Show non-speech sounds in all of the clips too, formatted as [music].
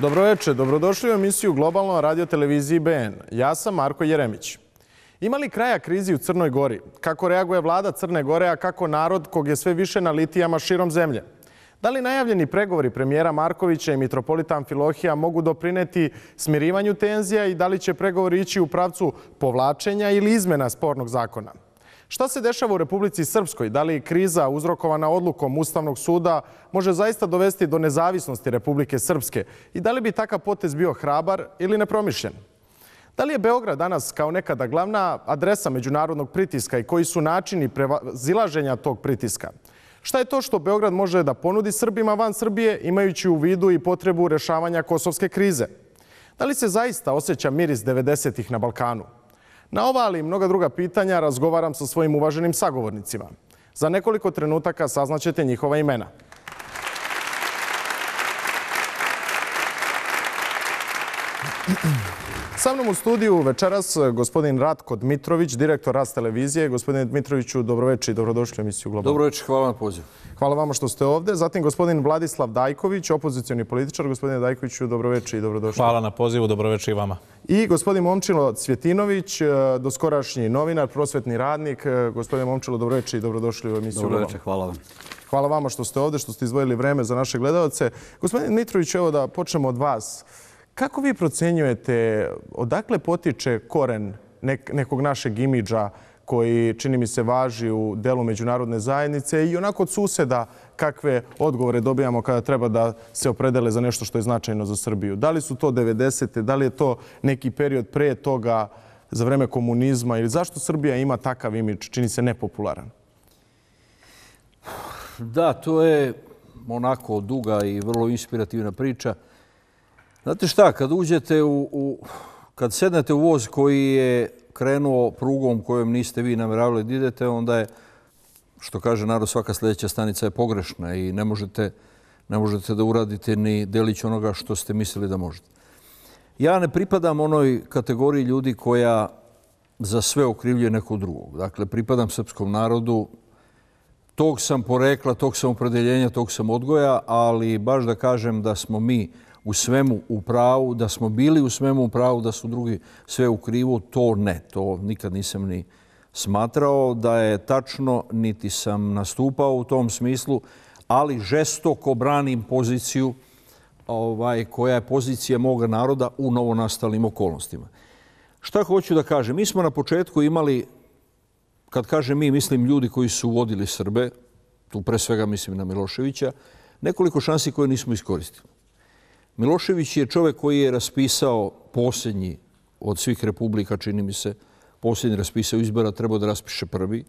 Dobroveče, dobrodošli u emisiju Globalno radio televiziji BN. Ja sam Marko Jeremić. Ima li kraja krizi u Crnoj Gori? Kako reaguje vlada Crne Gore, a kako narod kog je sve više na litijama širom zemlje? Da li najavljeni pregovori premijera Markovića i mitropolita Amfilohija mogu doprineti smirivanju tenzija i da li će pregovori ići u pravcu povlačenja ili izmena spornog zakona? Šta se dešava u Republici Srpskoj? Da li kriza uzrokovana odlukom Ustavnog suda može zaista dovesti do nezavisnosti Republike Srpske? I da li bi takav potez bio hrabar ili nepromišljen? Da li je Beograd danas kao nekada glavna adresa međunarodnog pritiska i koji su načini prevazilaženja tog pritiska? Šta je to što Beograd može da ponudi Srbima van Srbije imajući u vidu i potrebu rešavanja kosovske krize? Da li se zaista osjeća miris 90-ih na Balkanu? Na ova ali i mnoga druga pitanja razgovaram sa svojim uvaženim sagovornicima. Za nekoliko trenutaka saznaćete njihova imena. Thank you. Sa mnom u studiju večeras eh, gospodin Ratko Dmitrović, direktor Rast televizije. Gospodine Dmitroviću, dobroveče i dobrodošli u emisiju Globalno. Dobroveče, hvala na poziv. Hvala vama što ste ovdje. Zatim gospodin Vladislav Dajković, opozicijalni političar. Gospodine Dajkoviću, dobroveče i dobrodošli. Hvala na pozivu, dobroveče i vama. I gospodin Momčilo Cvjetinović, eh, doskorašnji novinar, prosvetni radnik. Eh, gospodine Momčilo, dobroveče i dobrodošli u emisiju Globalno. Dobroveče, hvala vam. Hvala vama što ste ovdje, što ste izvojili vreme za naše gledalce. Gospodine Dmitrović, evo da počnemo od vas. Kako vi procenjujete odakle potiče koren nekog našeg imidža koji, čini mi se, važi u delu međunarodne zajednice i onako od suseda kakve odgovore dobijamo kada treba da se opredele za nešto što je značajno za Srbiju. Da li su to 90. da li je to neki period pre toga za vreme komunizma ili zašto Srbija ima takav imidž, čini se nepopularan? Da, to je onako duga i vrlo inspirativna priča. Znate šta, kad uđete u, u... Kad sednete u voz koji je krenuo prugom kojom niste vi namjeravali da idete, onda je, što kaže narod, svaka sljedeća stanica je pogrešna i ne možete, ne možete da uradite ni delić onoga što ste mislili da možete. Ja ne pripadam onoj kategoriji ljudi koja za sve okrivljuje nekog drugog. Dakle, pripadam srpskom narodu, tog sam porekla, tog sam opredeljenja, tog sam odgoja, ali baš da kažem da smo mi u svemu u pravu, da smo bili u svemu u pravu, da su drugi sve u krivu, to ne. To nikad nisam ni smatrao da je tačno, niti sam nastupao u tom smislu, ali žestoko branim poziciju ovaj, koja je pozicija moga naroda u novonastalim okolnostima. Šta hoću da kažem? Mi smo na početku imali, kad kažem mi, mislim ljudi koji su vodili Srbe, tu pre svega mislim na Miloševića, nekoliko šansi koje nismo iskoristili. Milošević je čovjek koji je raspisao posljednji od svih republika, čini mi se, posljednji raspisao izbora, trebao da raspiše prvi.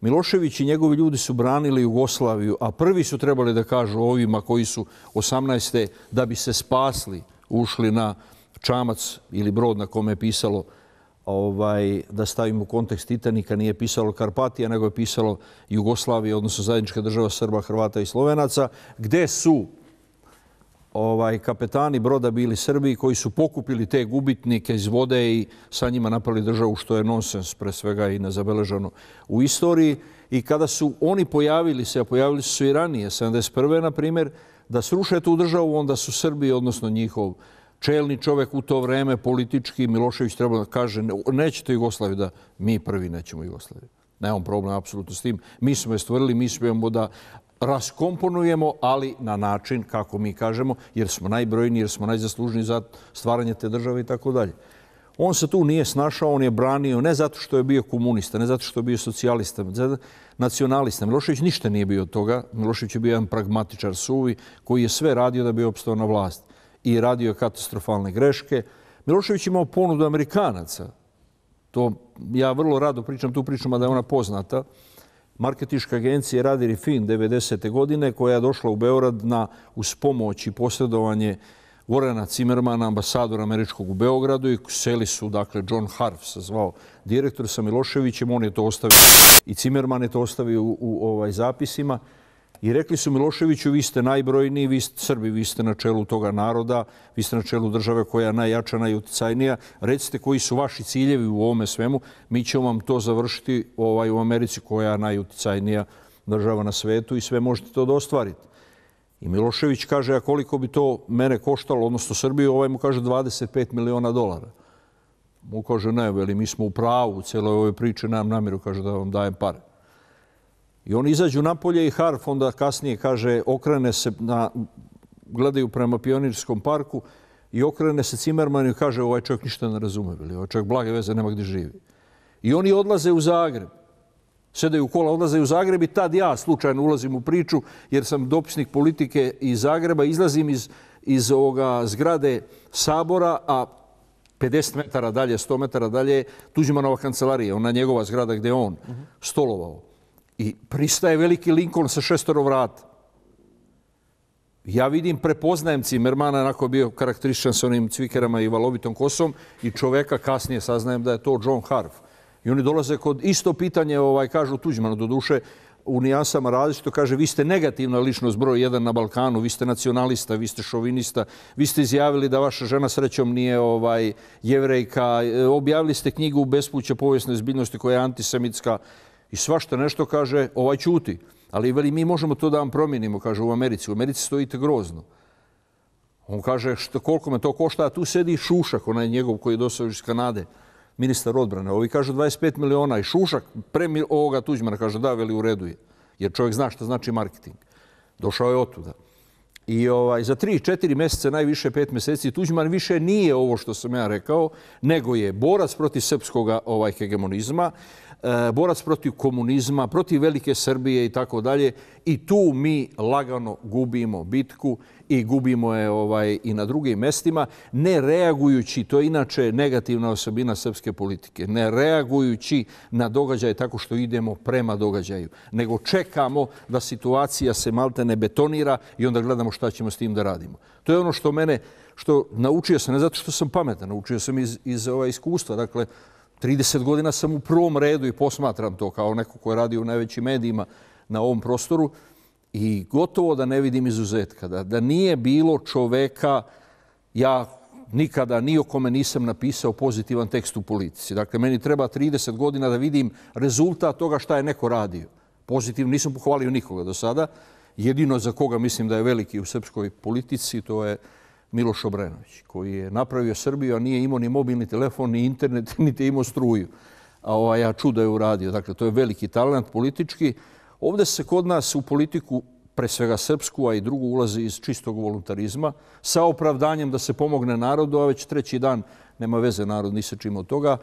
Milošević i njegovi ljudi su branili Jugoslaviju, a prvi su trebali da kažu ovima koji su 18. da bi se spasli, ušli na čamac ili brod na kome je pisalo ovaj, da stavimo kontekst Titanika, nije pisalo Karpatija, nego je pisalo Jugoslavija, odnosno zajednička država Srba, Hrvata i Slovenaca, gde su ovaj kapetani broda bili Srbi koji su pokupili te gubitnike iz vode i sa njima napali državu, što je nonsens pre svega i nezabeleženo u istoriji. I kada su oni pojavili se, a pojavili su i ranije, 71. na primjer, da sruše tu državu, onda su Srbi, odnosno njihov čelni čovjek u to vreme, politički, Milošević treba da kaže nećete Jugoslaviju da mi prvi nećemo Jugoslaviju. Nemam problem apsolutno s tim. Mi smo je stvorili, mi smo je da raskomponujemo, ali na način, kako mi kažemo, jer smo najbrojni, jer smo najzaslužni za stvaranje te države i tako dalje. On se tu nije snašao, on je branio ne zato što je bio komunista, ne zato što je bio socijalista, nacionalista. Milošević ništa nije bio od toga. Milošević je bio jedan pragmatičar suvi koji je sve radio da bi opstao na vlast i radio katastrofalne greške. Milošević imao ponudu Amerikanaca. To ja vrlo rado pričam tu priču, mada je ona poznata. Marketiška agencija radi Fin 90. godine koja je došla u Beorad na uz pomoć i posredovanje Gorana Cimermana, ambasadora američkog u Beogradu i seli su, dakle, John Harf se zvao direktor sa Miloševićem, on je to ostavio i Cimerman je to ostavio u, u ovaj, zapisima. I rekli su Miloševiću, vi ste najbrojniji, vi ste Srbi, vi ste na čelu toga naroda, vi ste na čelu države koja je najjača, najuticajnija. Recite koji su vaši ciljevi u ovome svemu. Mi ćemo vam to završiti ovaj, u Americi koja je najuticajnija država na svetu i sve možete to da ostvarite. I Milošević kaže, a koliko bi to mene koštalo, odnosno Srbiju, ovaj mu kaže 25 miliona dolara. Mu kaže, ne, veli, mi smo u pravu, u cijeloj ovoj priče nam namjeru, kaže da vam dajem pare. I oni izađu napolje i Harf onda kasnije kaže, okrene se, gledaju prema pionirskom parku i okrene se Cimerman i kaže, ovaj čovjek ništa ne razume, ovaj čovjek blage veze, nema gdje živi. I oni odlaze u Zagreb. Sedaju u kola, odlaze u Zagreb i tad ja slučajno ulazim u priču jer sam dopisnik politike iz Zagreba. Izlazim iz, iz ovoga zgrade Sabora, a 50 metara dalje, 100 metara dalje je Tuđmanova kancelarija, ona njegova zgrada gdje je on stolovao. I pristaje veliki Lincoln sa šestoro vrata. Ja vidim, prepoznajem Cimermana, onako je bio karakterišan sa onim cvikerama i valovitom kosom, i čoveka kasnije saznajem da je to John Harf. I oni dolaze kod isto pitanje, ovaj, kažu Tuđmanu do duše, u nijansama različito, kaže, vi ste negativna ličnost broj 1 na Balkanu, vi ste nacionalista, vi ste šovinista, vi ste izjavili da vaša žena srećom nije ovaj jevrejka, e, objavili ste knjigu Bespuća povijesne zbiljnosti koja je antisemitska, I svašta nešto kaže, ovaj čuti. Ali veli, mi možemo to da vam promijenimo, kaže u Americi. U Americi stojite grozno. On kaže, što, koliko me to košta, a tu sedi Šušak, onaj njegov koji je dosao iz Kanade, ministar odbrane. Ovi kaže 25 miliona i Šušak pre ovoga Tuđmana kaže da, veli, u redu je. Jer čovjek zna što znači marketing. Došao je otuda. I ovaj, za 3-4 mjeseca, najviše 5 mjeseci, Tuđman više nije ovo što sam ja rekao, nego je borac protiv srpskog ovaj, hegemonizma. E, borac protiv komunizma, protiv Velike Srbije i tako dalje. I tu mi lagano gubimo bitku i gubimo je ovaj i na drugim mestima, ne reagujući, to je inače negativna osobina srpske politike, ne reagujući na događaje tako što idemo prema događaju, nego čekamo da situacija se malte ne betonira i onda gledamo šta ćemo s tim da radimo. To je ono što mene, što naučio sam, ne zato što sam pametan, naučio sam iz iz ovaj, iskustva, dakle, 30 godina sam u prvom redu i posmatram to kao neko koji radi u najvećim medijima na ovom prostoru i gotovo da ne vidim izuzetka. Da, da nije bilo čoveka, ja nikada ni o kome nisam napisao pozitivan tekst u politici. Dakle, meni treba 30 godina da vidim rezultat toga šta je neko radio. Pozitivno nisam pohvalio nikoga do sada. Jedino za koga mislim da je veliki u srpskoj politici, to je uh, Miloš Obrenović, koji je napravio Srbiju, a nije imao ni mobilni telefon, ni internet, [laughs] niti imao struju. A ovaj ja čuda je uradio. Dakle, to je veliki talent politički. Ovde se kod nas u politiku, pre svega srpsku, a i drugu, ulazi iz čistog voluntarizma, sa opravdanjem da se pomogne narodu, a već treći dan nema veze narod ni sa čim od toga.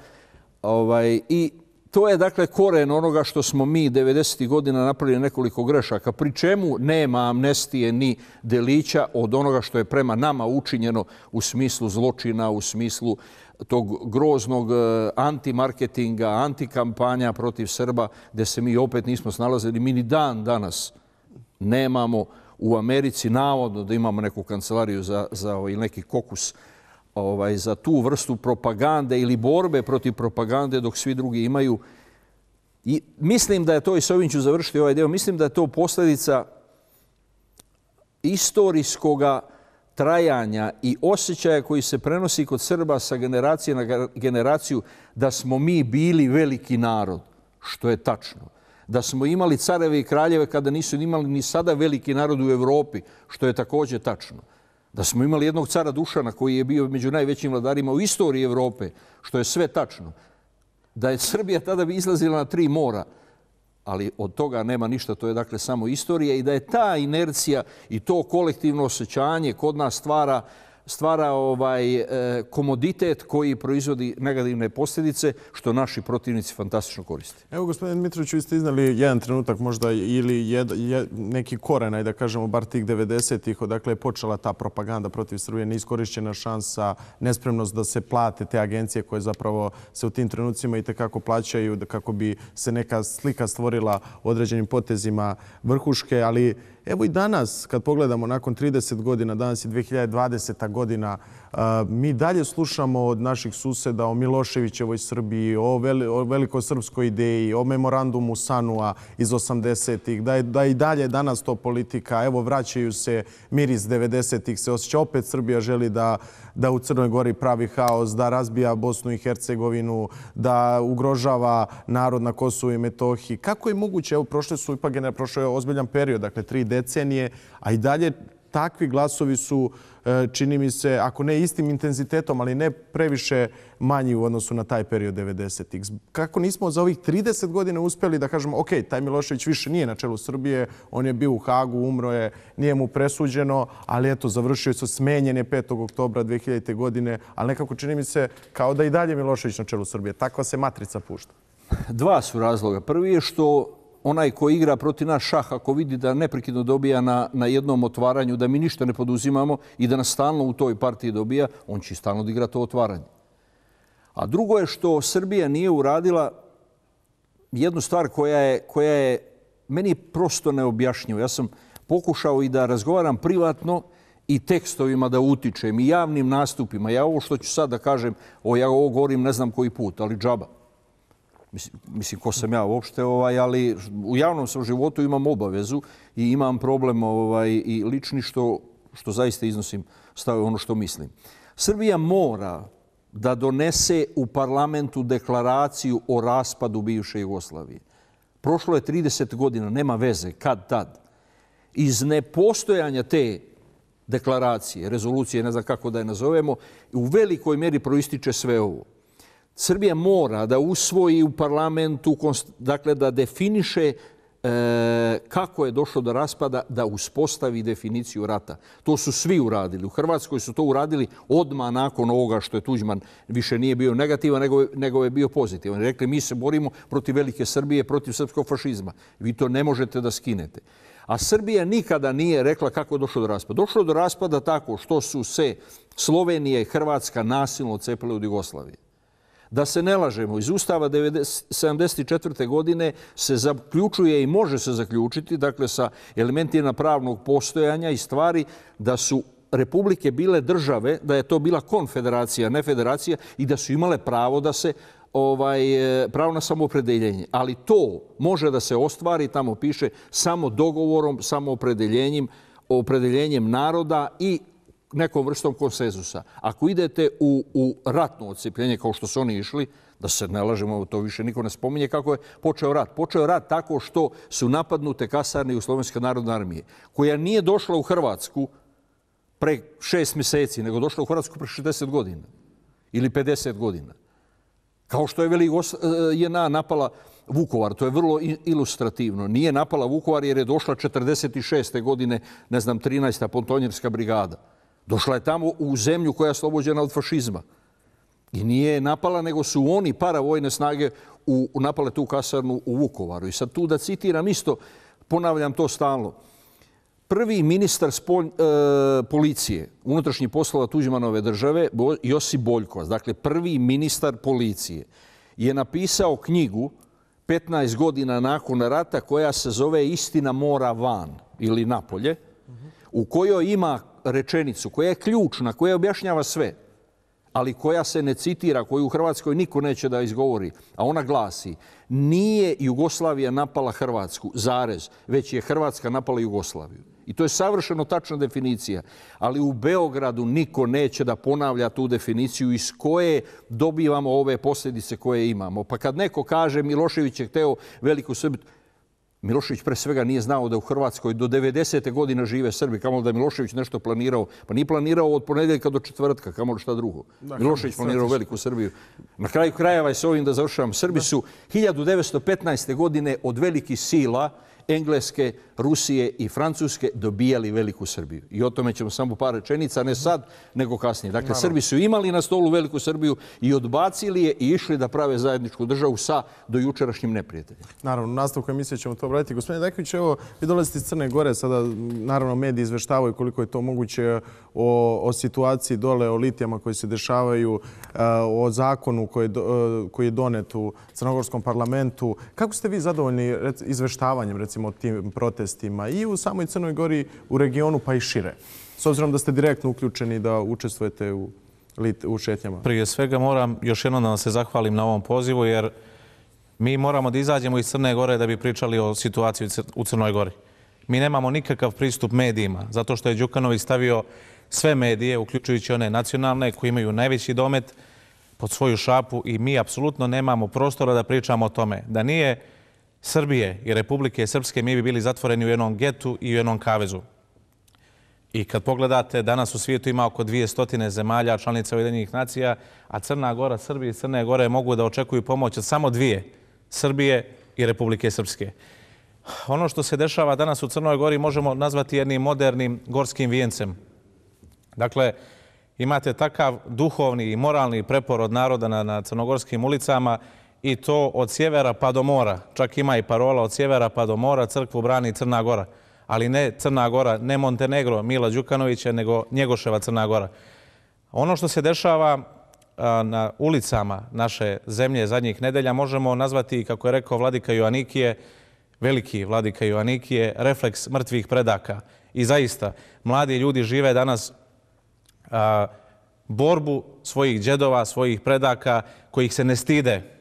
Ovaj, I to je dakle koren onoga što smo mi 90. godina napravili nekoliko grešaka, pri čemu nema amnestije ni delića od onoga što je prema nama učinjeno u smislu zločina, u smislu tog groznog e, antimarketinga, antikampanja protiv Srba, gde se mi opet nismo snalazili. Mi ni dan danas nemamo u Americi, navodno da imamo neku kancelariju za, za ovaj neki kokus ovaj, za tu vrstu propagande ili borbe protiv propagande dok svi drugi imaju. I mislim da je to, i s ovim ću završiti ovaj deo, mislim da je to posljedica istorijskog trajanja i osjećaja koji se prenosi kod Srba sa generacije na generaciju da smo mi bili veliki narod, što je tačno. Da smo imali careve i kraljeve kada nisu imali ni sada veliki narod u Evropi, što je također tačno da smo imali jednog cara Dušana koji je bio među najvećim vladarima u istoriji Evrope, što je sve tačno, da je Srbija tada bi izlazila na tri mora, ali od toga nema ništa, to je dakle samo istorija i da je ta inercija i to kolektivno osjećanje kod nas stvara uh, stvara ovaj e, komoditet koji proizvodi negativne posljedice što naši protivnici fantastično koriste. Evo, gospodin Dmitrović, vi ste iznali jedan trenutak možda ili jed, neki koren, da kažemo, bar tih 90-ih, odakle je počela ta propaganda protiv Srbije, neiskorišćena šansa, nespremnost da se plate te agencije koje zapravo se u tim trenucima i tekako plaćaju kako bi se neka slika stvorila određenim potezima vrhuške, ali Evo i danas, kad pogledamo nakon 30 godina, danas je 2020. godina, Mi dalje slušamo od naših suseda o Miloševićevoj Srbiji, o velikosrpskoj ideji, o memorandumu Sanua iz 80-ih, da i dalje danas to politika, evo vraćaju se mir iz 90-ih, se osjeća opet Srbija želi da u Crnoj Gori pravi haos, da razbija Bosnu i Hercegovinu, da ugrožava narod na Kosovo i Metohiji. Kako je moguće, evo prošle su ipak, prošle je ozbiljan period, dakle tri decenije, a i dalje takvi glasovi su, e, čini mi se, ako ne istim intenzitetom, ali ne previše manji u odnosu na taj period 90-ih. Kako nismo za ovih 30 godina uspjeli da kažemo ok, taj Milošević više nije na čelu Srbije, on je bio u Hagu, umro je, nije mu presuđeno, ali eto, završio je smenjen je 5. oktobra 2000. godine, ali nekako čini mi se kao da i dalje Milošević na čelu Srbije. Takva se matrica pušta. Dva su razloga. Prvi je što onaj ko igra protiv nas šah, ako vidi da neprekidno dobija na jednom otvaranju, da mi ništa ne poduzimamo i da nas stalno u toj partiji dobija, on će stalno odigrati to otvaranje. A drugo je što Srbija nije uradila jednu stvar koja je meni prosto neobjašnjiva. Ja sam pokušao i da razgovaram privatno i tekstovima da utičem i javnim nastupima. Ja ovo što ću sad da kažem, ja ovo govorim ne znam koji put, ali džaba. Džaba mislim ko sam ja uopšte, ovaj, ali u javnom sam životu imam obavezu i imam problem ovaj, i lični što, što zaista iznosim stav ono što mislim. Srbija mora da donese u parlamentu deklaraciju o raspadu bivše Jugoslavije. Prošlo je 30 godina, nema veze, kad tad. Iz nepostojanja te deklaracije, rezolucije, ne znam kako da je nazovemo, u velikoj meri proističe sve ovo. Srbija mora da usvoji u parlamentu, dakle da definiše e, kako je došlo do raspada, da uspostavi definiciju rata. To su svi uradili. U Hrvatskoj su to uradili odmah nakon ovoga što je Tuđman više nije bio negativan, nego je bio pozitivan. Rekli, mi se borimo protiv Velike Srbije, protiv srpskog fašizma. Vi to ne možete da skinete. A Srbija nikada nije rekla kako je došlo do raspada. Došlo do raspada tako što su se Slovenija i Hrvatska nasilno cepile od Jugoslavije da se ne lažemo, iz Ustava 1974. godine se zaključuje i može se zaključiti, dakle sa elementima pravnog postojanja i stvari, da su republike bile države, da je to bila konfederacija, ne federacija, i da su imale pravo da se ovaj e, pravo na samoopredeljenje. Ali to može da se ostvari, tamo piše, samo dogovorom, samopredeljenjem opredeljenjem naroda i nekom vrstom konsenzusa. Ako idete u, u ratno odcipljenje kao što su oni išli, da se ne lažemo, to više niko ne spominje kako je počeo rat. Počeo rat tako što su napadnute kasarne u Slovenske narodne armije, koja nije došla u Hrvatsku pre šest mjeseci, nego došla u Hrvatsku pre 60 godina ili 50 godina. Kao što je Veli e, JNA napala Vukovar, to je vrlo ilustrativno. Nije napala Vukovar jer je došla 46. godine, ne znam, 13. pontonjerska brigada. Došla je tamo u zemlju koja je oslobođena od fašizma. I nije napala, nego su oni para vojne snage u, napale tu kasarnu u Vukovaru. I sad tu da citiram isto, ponavljam to stalno. Prvi ministar spolj, e, policije, unutrašnji poslova Tuđmanove države, Josip Boljko, dakle prvi ministar policije, je napisao knjigu 15 godina nakon rata koja se zove Istina mora van ili napolje, u kojoj ima rečenicu koja je ključna, koja objašnjava sve, ali koja se ne citira, koju u Hrvatskoj niko neće da izgovori, a ona glasi, nije Jugoslavija napala Hrvatsku, zarez, već je Hrvatska napala Jugoslaviju. I to je savršeno tačna definicija. Ali u Beogradu niko neće da ponavlja tu definiciju iz koje dobivamo ove posljedice koje imamo. Pa kad neko kaže Milošević je hteo veliku Srbiju, Milošević pre svega nije znao da u Hrvatskoj do 90. godine žive Srbi, kamo da je Milošević nešto planirao. Pa nije planirao od ponedeljka do četvrtka, kamo šta drugo. Dakle, Milošević planirao veliku Srbiju. Na kraju krajeva je s ovim da završavam. Srbi su 1915. godine od velikih sila Engleske, Rusije i Francuske dobijali Veliku Srbiju. I o tome ćemo samo par rečenica, ne sad, nego kasnije. Dakle, Srbi su imali na stolu Veliku Srbiju i odbacili je i išli da prave zajedničku državu sa dojučerašnjim neprijateljima. Naravno, nastavku emisije ćemo to obratiti. Gospodin Dekvić, evo, vi dolazite iz Crne Gore, sada naravno mediji izveštavaju koliko je to moguće o situaciji dole, o litijama koje se dešavaju, e, o zakonu e, koji je donet u Crnogorskom parlamentu. Kako ste vi zadovoljni izveštavanjem, recimo? recimo tim protestima i u samoj Crnoj Gori, u regionu pa i šire? S obzirom da ste direktno uključeni da učestvujete u u šetnjama. Prije svega moram još jednom da vam se zahvalim na ovom pozivu jer mi moramo da izađemo iz Crne Gore da bi pričali o situaciji u Crnoj Gori. Mi nemamo nikakav pristup medijima zato što je Đukanović stavio sve medije, uključujući one nacionalne koji imaju najveći domet pod svoju šapu i mi apsolutno nemamo prostora da pričamo o tome. Da nije Srbije i Republike Srpske mi bi bili zatvoreni u jednom getu i u jednom kavezu. I kad pogledate, danas u svijetu ima oko 200 zemalja, članica Ujedinjenih nacija, a Crna Gora, Srbije i Crne Gore mogu da očekuju pomoć od samo dvije, Srbije i Republike Srpske. Ono što se dešava danas u Crnoj Gori možemo nazvati jednim modernim gorskim vijencem. Dakle, imate takav duhovni i moralni prepor od naroda na crnogorskim ulicama, i to od sjevera pa do mora. Čak ima i parola od sjevera pa do mora, crkvu brani Crna Gora. Ali ne Crna Gora, ne Montenegro, Mila Đukanovića, nego Njegoševa Crna Gora. Ono što se dešava na ulicama naše zemlje zadnjih nedelja možemo nazvati, kako je rekao Vladika Joanikije, veliki Vladika Joanikije, refleks mrtvih predaka. I zaista, mladi ljudi žive danas borbu svojih džedova, svojih predaka, kojih se ne stide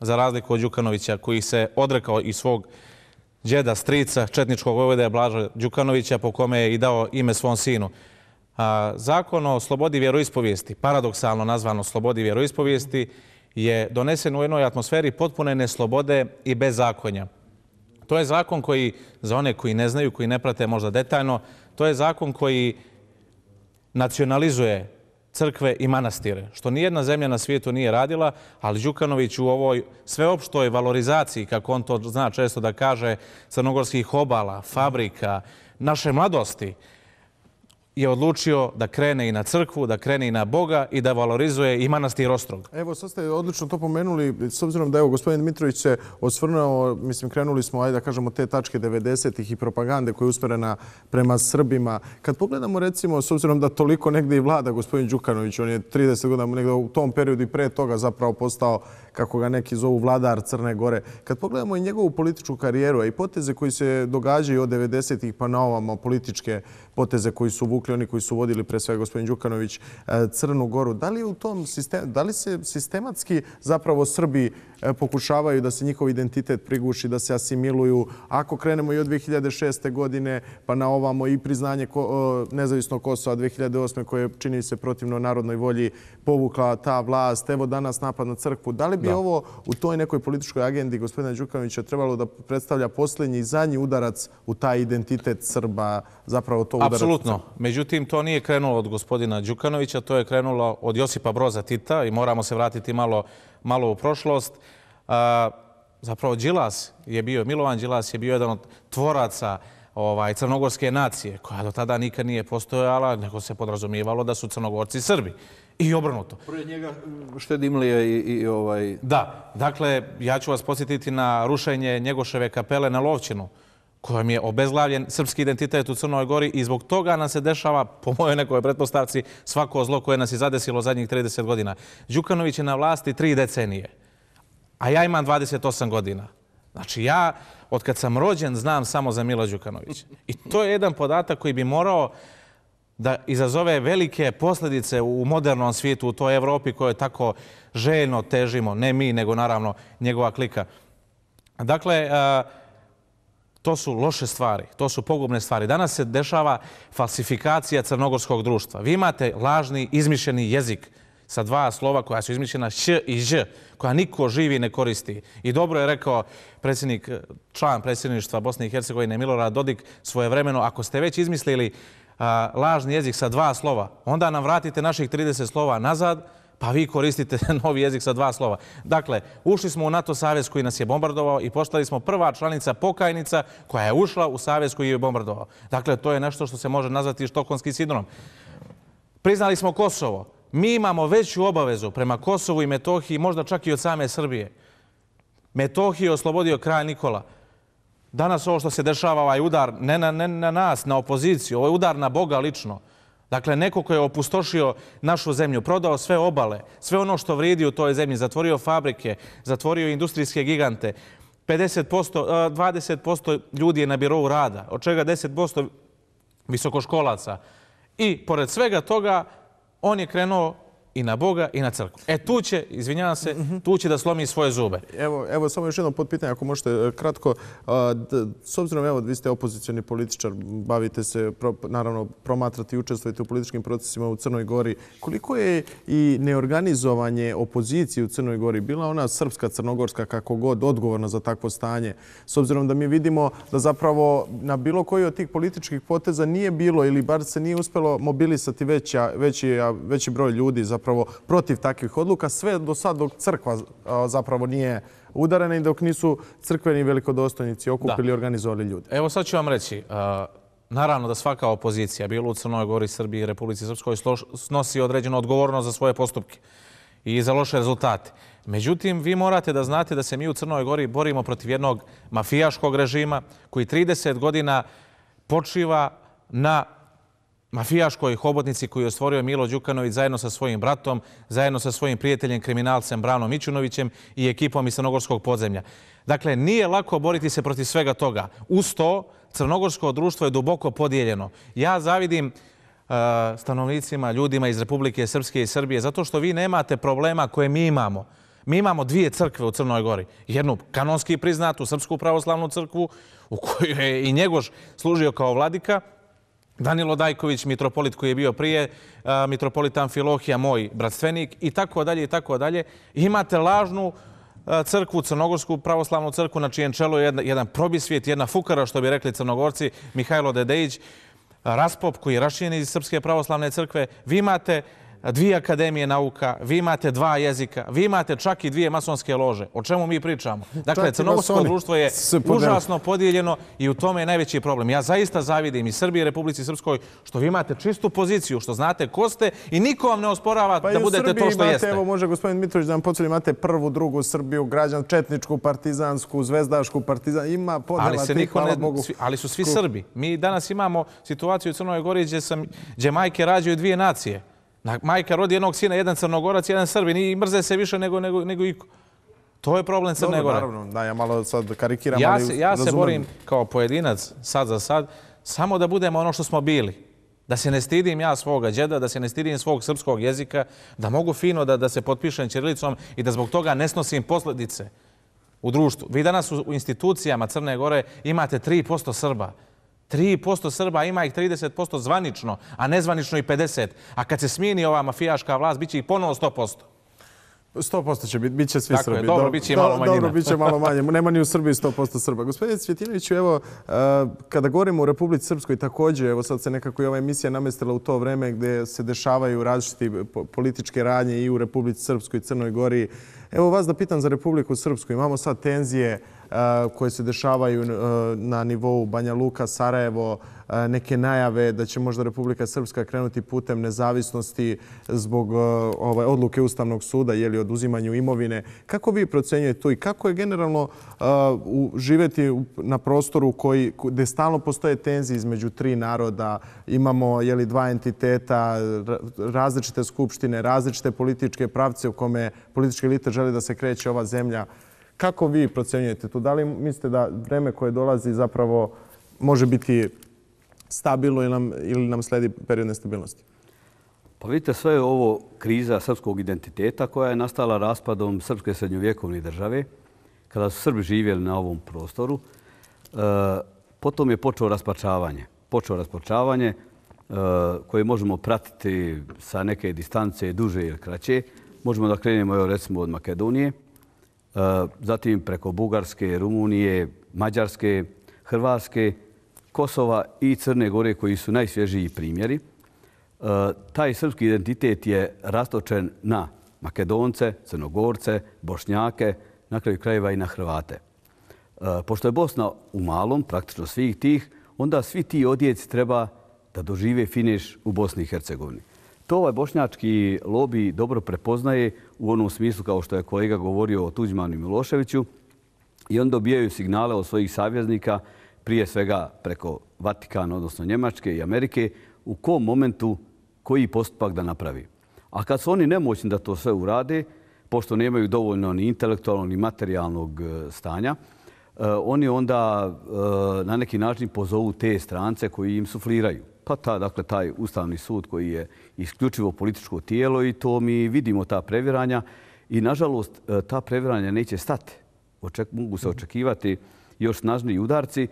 za razliku od Đukanovića koji se odrekao i svog djeda strica Četničkog vojvode Blaža Đukanovića po kome je i dao ime svom sinu. Zakon o slobodi vjeroispovijesti, paradoksalno nazvano slobodi vjeroispovijesti, je donesen u jednoj atmosferi potpune neslobode i bez zakonja. To je zakon koji, za one koji ne znaju, koji ne prate možda detaljno, to je zakon koji nacionalizuje crkve i manastire, što nijedna zemlja na svijetu nije radila, ali Đukanović u ovoj sveopštoj valorizaciji, kako on to zna često da kaže, crnogorskih obala, fabrika, naše mladosti, je odlučio da krene i na crkvu, da krene i na Boga i da valorizuje i manastir Ostrog. Evo, sad ste odlično to pomenuli, s obzirom da je gospodin Dmitrović se osvrnuo, mislim, krenuli smo, ajde da kažemo, te tačke 90-ih i propagande koja je usmerena prema Srbima. Kad pogledamo, recimo, s obzirom da toliko negde i vlada gospodin Đukanović, on je 30 godina negde u tom periodu i pre toga zapravo postao kako ga neki zovu vladar Crne Gore. Kad pogledamo i njegovu političku karijeru, a i poteze koji se događaju od 90-ih pa na ovamo političke poteze koji su vukli, oni koji su vodili pre svega gospodin Đukanović e, Crnu Goru. Da li, u tom sistem, da li se sistematski zapravo Srbi e, pokušavaju da se njihov identitet priguši, da se asimiluju? Ako krenemo i od 2006. godine, pa na ovamo i priznanje e, nezavisnog Kosova 2008. koje čini se protivno narodnoj volji povukla ta vlast, evo danas napad na crkvu. Da li bi ovo u toj nekoj političkoj agendi gospodina Đukanovića trebalo da predstavlja posljednji i zadnji udarac u taj identitet Srba, zapravo to udarac. Apsolutno. Međutim, to nije krenulo od gospodina Đukanovića, to je krenulo od Josipa Broza Tita i moramo se vratiti malo, malo u prošlost. A, zapravo, Đilas je bio, Milovan Đilas je bio jedan od tvoraca ovaj, crnogorske nacije, koja do tada nikad nije postojala, nego se podrazumijevalo da su crnogorci Srbi. I obrnuto. Prije njega mm, štedimlija i, i ovaj... Da. Dakle, ja ću vas posjetiti na rušenje Njegoševe kapele na Lovćinu kojom je obezglavljen srpski identitet u Crnoj Gori i zbog toga nam se dešava, po mojoj nekoj pretpostavci, svako zlo koje nas je zadesilo zadnjih 30 godina. Đukanović je na vlasti tri decenije, a ja imam 28 godina. Znači ja, od kad sam rođen, znam samo za Milo Đukanović. I to je jedan podatak koji bi morao da izazove velike posljedice u modernom svijetu, u toj Evropi koje tako željno težimo, ne mi, nego naravno njegova klika. Dakle, uh, To su loše stvari, to su pogubne stvari. Danas se dešava falsifikacija crnogorskog društva. Vi imate lažni, izmišljeni jezik sa dva slova koja su izmišljena š i ž, koja niko živi ne koristi. I dobro je rekao predsjednik, član predsjedništva Bosne i Hercegovine Milorad Dodik svoje vremeno, ako ste već izmislili lažni jezik sa dva slova, onda nam vratite naših 30 slova nazad, pa vi koristite [laughs] novi jezik sa dva slova. Dakle, ušli smo u NATO savez koji nas je bombardovao i postali smo prva članica pokajnica koja je ušla u savez koji je bombardovao. Dakle, to je nešto što se može nazvati štokonski sindrom. Priznali smo Kosovo. Mi imamo veću obavezu prema Kosovu i Metohiji, možda čak i od same Srbije. Metohiji je oslobodio kraj Nikola. Danas ovo što se dešava, ovaj udar, ne na nas, na opoziciju, ovaj udar na Boga lično. Dakle, neko ko je opustošio našu zemlju, prodao sve obale, sve ono što vridi u toj zemlji, zatvorio fabrike, zatvorio industrijske gigante, 20% ljudi je na birovu rada, od čega 10% visokoškolaca. I pored svega toga, on je krenuo i na Boga i na crkvu. E tu će, izvinjavam se, mhm. tu će da slomi svoje zube. Evo, evo samo još jedno potpitanje, ako možete e, kratko. S obzirom, evo, vi ste opozicijani političar, bavite se, naravno, promatrati i učestvujete u političkim procesima u Crnoj Gori. Koliko je i neorganizovanje opozicije u Crnoj Gori, bila ona srpska, crnogorska, kako god, odgovorna za takvo stanje, s obzirom da mi vidimo da zapravo na bilo koji od tih političkih poteza nije bilo ili bar se nije uspelo mobilisati veći, veći broj ljudi za zapravo protiv takvih odluka, sve do sad dok crkva zapravo nije udarena i dok nisu crkveni velikodostojnici okupili i organizovali ljudi. Evo sad ću vam reći, naravno da svaka opozicija, bilo u Crnoj Gori, Srbiji, Republici Srpskoj, snosi određenu odgovornost za svoje postupke i za loše rezultate. Međutim, vi morate da znate da se mi u Crnoj Gori borimo protiv jednog mafijaškog režima koji 30 godina počiva na mafijaškoj hobotnici koju je stvorio Milo Đukanović zajedno sa svojim bratom, zajedno sa svojim prijateljem kriminalcem Branom Ićunovićem i ekipom iz Crnogorskog podzemlja. Dakle, nije lako boriti se protiv svega toga. Uz to, Crnogorsko društvo je duboko podijeljeno. Ja zavidim eh, stanovnicima, ljudima iz Republike Srpske i Srbije, zato što vi nemate problema koje mi imamo. Mi imamo dvije crkve u Crnoj Gori. Jednu kanonski priznatu Srpsku pravoslavnu crkvu, u kojoj je i Njegoš služio kao vladika, Danilo Dajković, mitropolit koji je bio prije, mitropolit Amfilohija, moj bratstvenik i tako dalje i tako dalje. Imate lažnu crkvu, crnogorsku pravoslavnu crkvu na čijem čelu je jedan, jedan probisvijet, jedna fukara, što bi rekli crnogorci, Mihajlo Dedejić, raspop koji je rašijen iz Srpske pravoslavne crkve. Vi imate dvije akademije nauka, vi imate dva jezika, vi imate čak i dvije masonske lože. O čemu mi pričamo? Dakle, crnogorsko društvo je užasno podijeljeno i u tome je najveći problem. Ja zaista zavidim i Srbije, Republici Srpskoj, što vi imate čistu poziciju, što znate ko ste i niko vam ne osporava pa da budete to što jeste. Evo može gospodin Mitrović da vam podsjeli, imate prvu, drugu Srbiju, građan, četničku, partizansku, zvezdašku, partizansku, ima podela tih, Ali su svi Srbi. Mi danas imamo situaciju u Crnoj Gori gdje majke rađaju dvije nacije. Majka rodi jednog sina, jedan crnogorac, jedan srbin i mrze se više nego, nego, nego iko. To je problem Crne Gore. Naravno, da, ja malo sad karikiram, ja ali se, Ja se borim kao pojedinac, sad za sad, samo da budemo ono što smo bili. Da se ne stidim ja svoga džeda, da se ne stidim svog srpskog jezika, da mogu fino da, da se potpišem Čirilicom i da zbog toga ne snosim posledice u društvu. Vi danas u institucijama Crne Gore imate 3% Srba. 3% Srba ima ih 30% zvanično, a nezvanično i 50%. A kad se smijeni ova mafijaška vlast, bit će ih ponovo 100%. 100% će biti, bit će svi Tako Srbi. Je, dobro, bit će malo manjina. Dobro, bit će malo manje. Nema ni u Srbiji 100% Srba. Gospodine Cvjetinoviću, evo, e, kada govorimo o Republici Srpskoj također, evo sad se nekako i ova emisija namestila u to vreme gde se dešavaju različiti političke radnje i u Republici Srpskoj i Crnoj Gori. Evo vas da pitam za Republiku Srpsku. Imamo sad tenzije koje se dešavaju e, na nivou Banja Luka, Sarajevo, e, neke najave da će možda Republika Srpska krenuti putem nezavisnosti zbog e, odluke Ustavnog suda ili oduzimanju imovine. Kako vi procenjujete to i kako je generalno živeti na prostoru gdje stalno postoje tenzi između tri naroda, imamo dva entiteta, različite skupštine, različite političke pravce u kome političke elite žele da se kreće ova zemlja, Kako vi procenjujete to? Da li mislite da vreme koje dolazi zapravo može biti stabilno ili nam, ili nam sledi period nestabilnosti? Pa vidite, sve je ovo kriza srpskog identiteta koja je nastala raspadom srpske srednjovjekovne države, kada su Srbi živjeli na ovom prostoru. E, potom je počeo raspačavanje. Počeo raspačavanje e, koje možemo pratiti sa neke distance duže ili kraće. Možemo da krenemo recimo od Makedonije. Eh, zatim preko Bugarske, Rumunije, Mađarske, Hrvatske, Kosova i Crne Gore koji su najsvježiji primjeri. Eh, taj srpski identitet je rastočen na Makedonce, Crnogorce, Bošnjake, na kraju krajeva i na Hrvate. Eh, pošto je Bosna u malom, praktično svih tih, onda svi ti odjeci treba da dožive finiš u Bosni i Hercegovini. To ovaj bošnjački lobi dobro prepoznaje u onom smislu kao što je kolega govorio o Tuđmanu i Miloševiću i onda dobijaju signale od svojih savjeznika, prije svega preko Vatikana, odnosno Njemačke i Amerike, u kom momentu koji postupak da napravi. A kad su oni nemoćni da to sve urade, pošto nemaju dovoljno ni intelektualnog ni materijalnog e, stanja, e, oni onda e, na neki način pozovu te strance koji im sufliraju pa ta, dakle, taj Ustavni sud koji je isključivo političko tijelo i to mi vidimo ta previranja. I, nažalost, e, ta previranja neće stati. Oček, mogu se mhm. očekivati još snažniji udarci,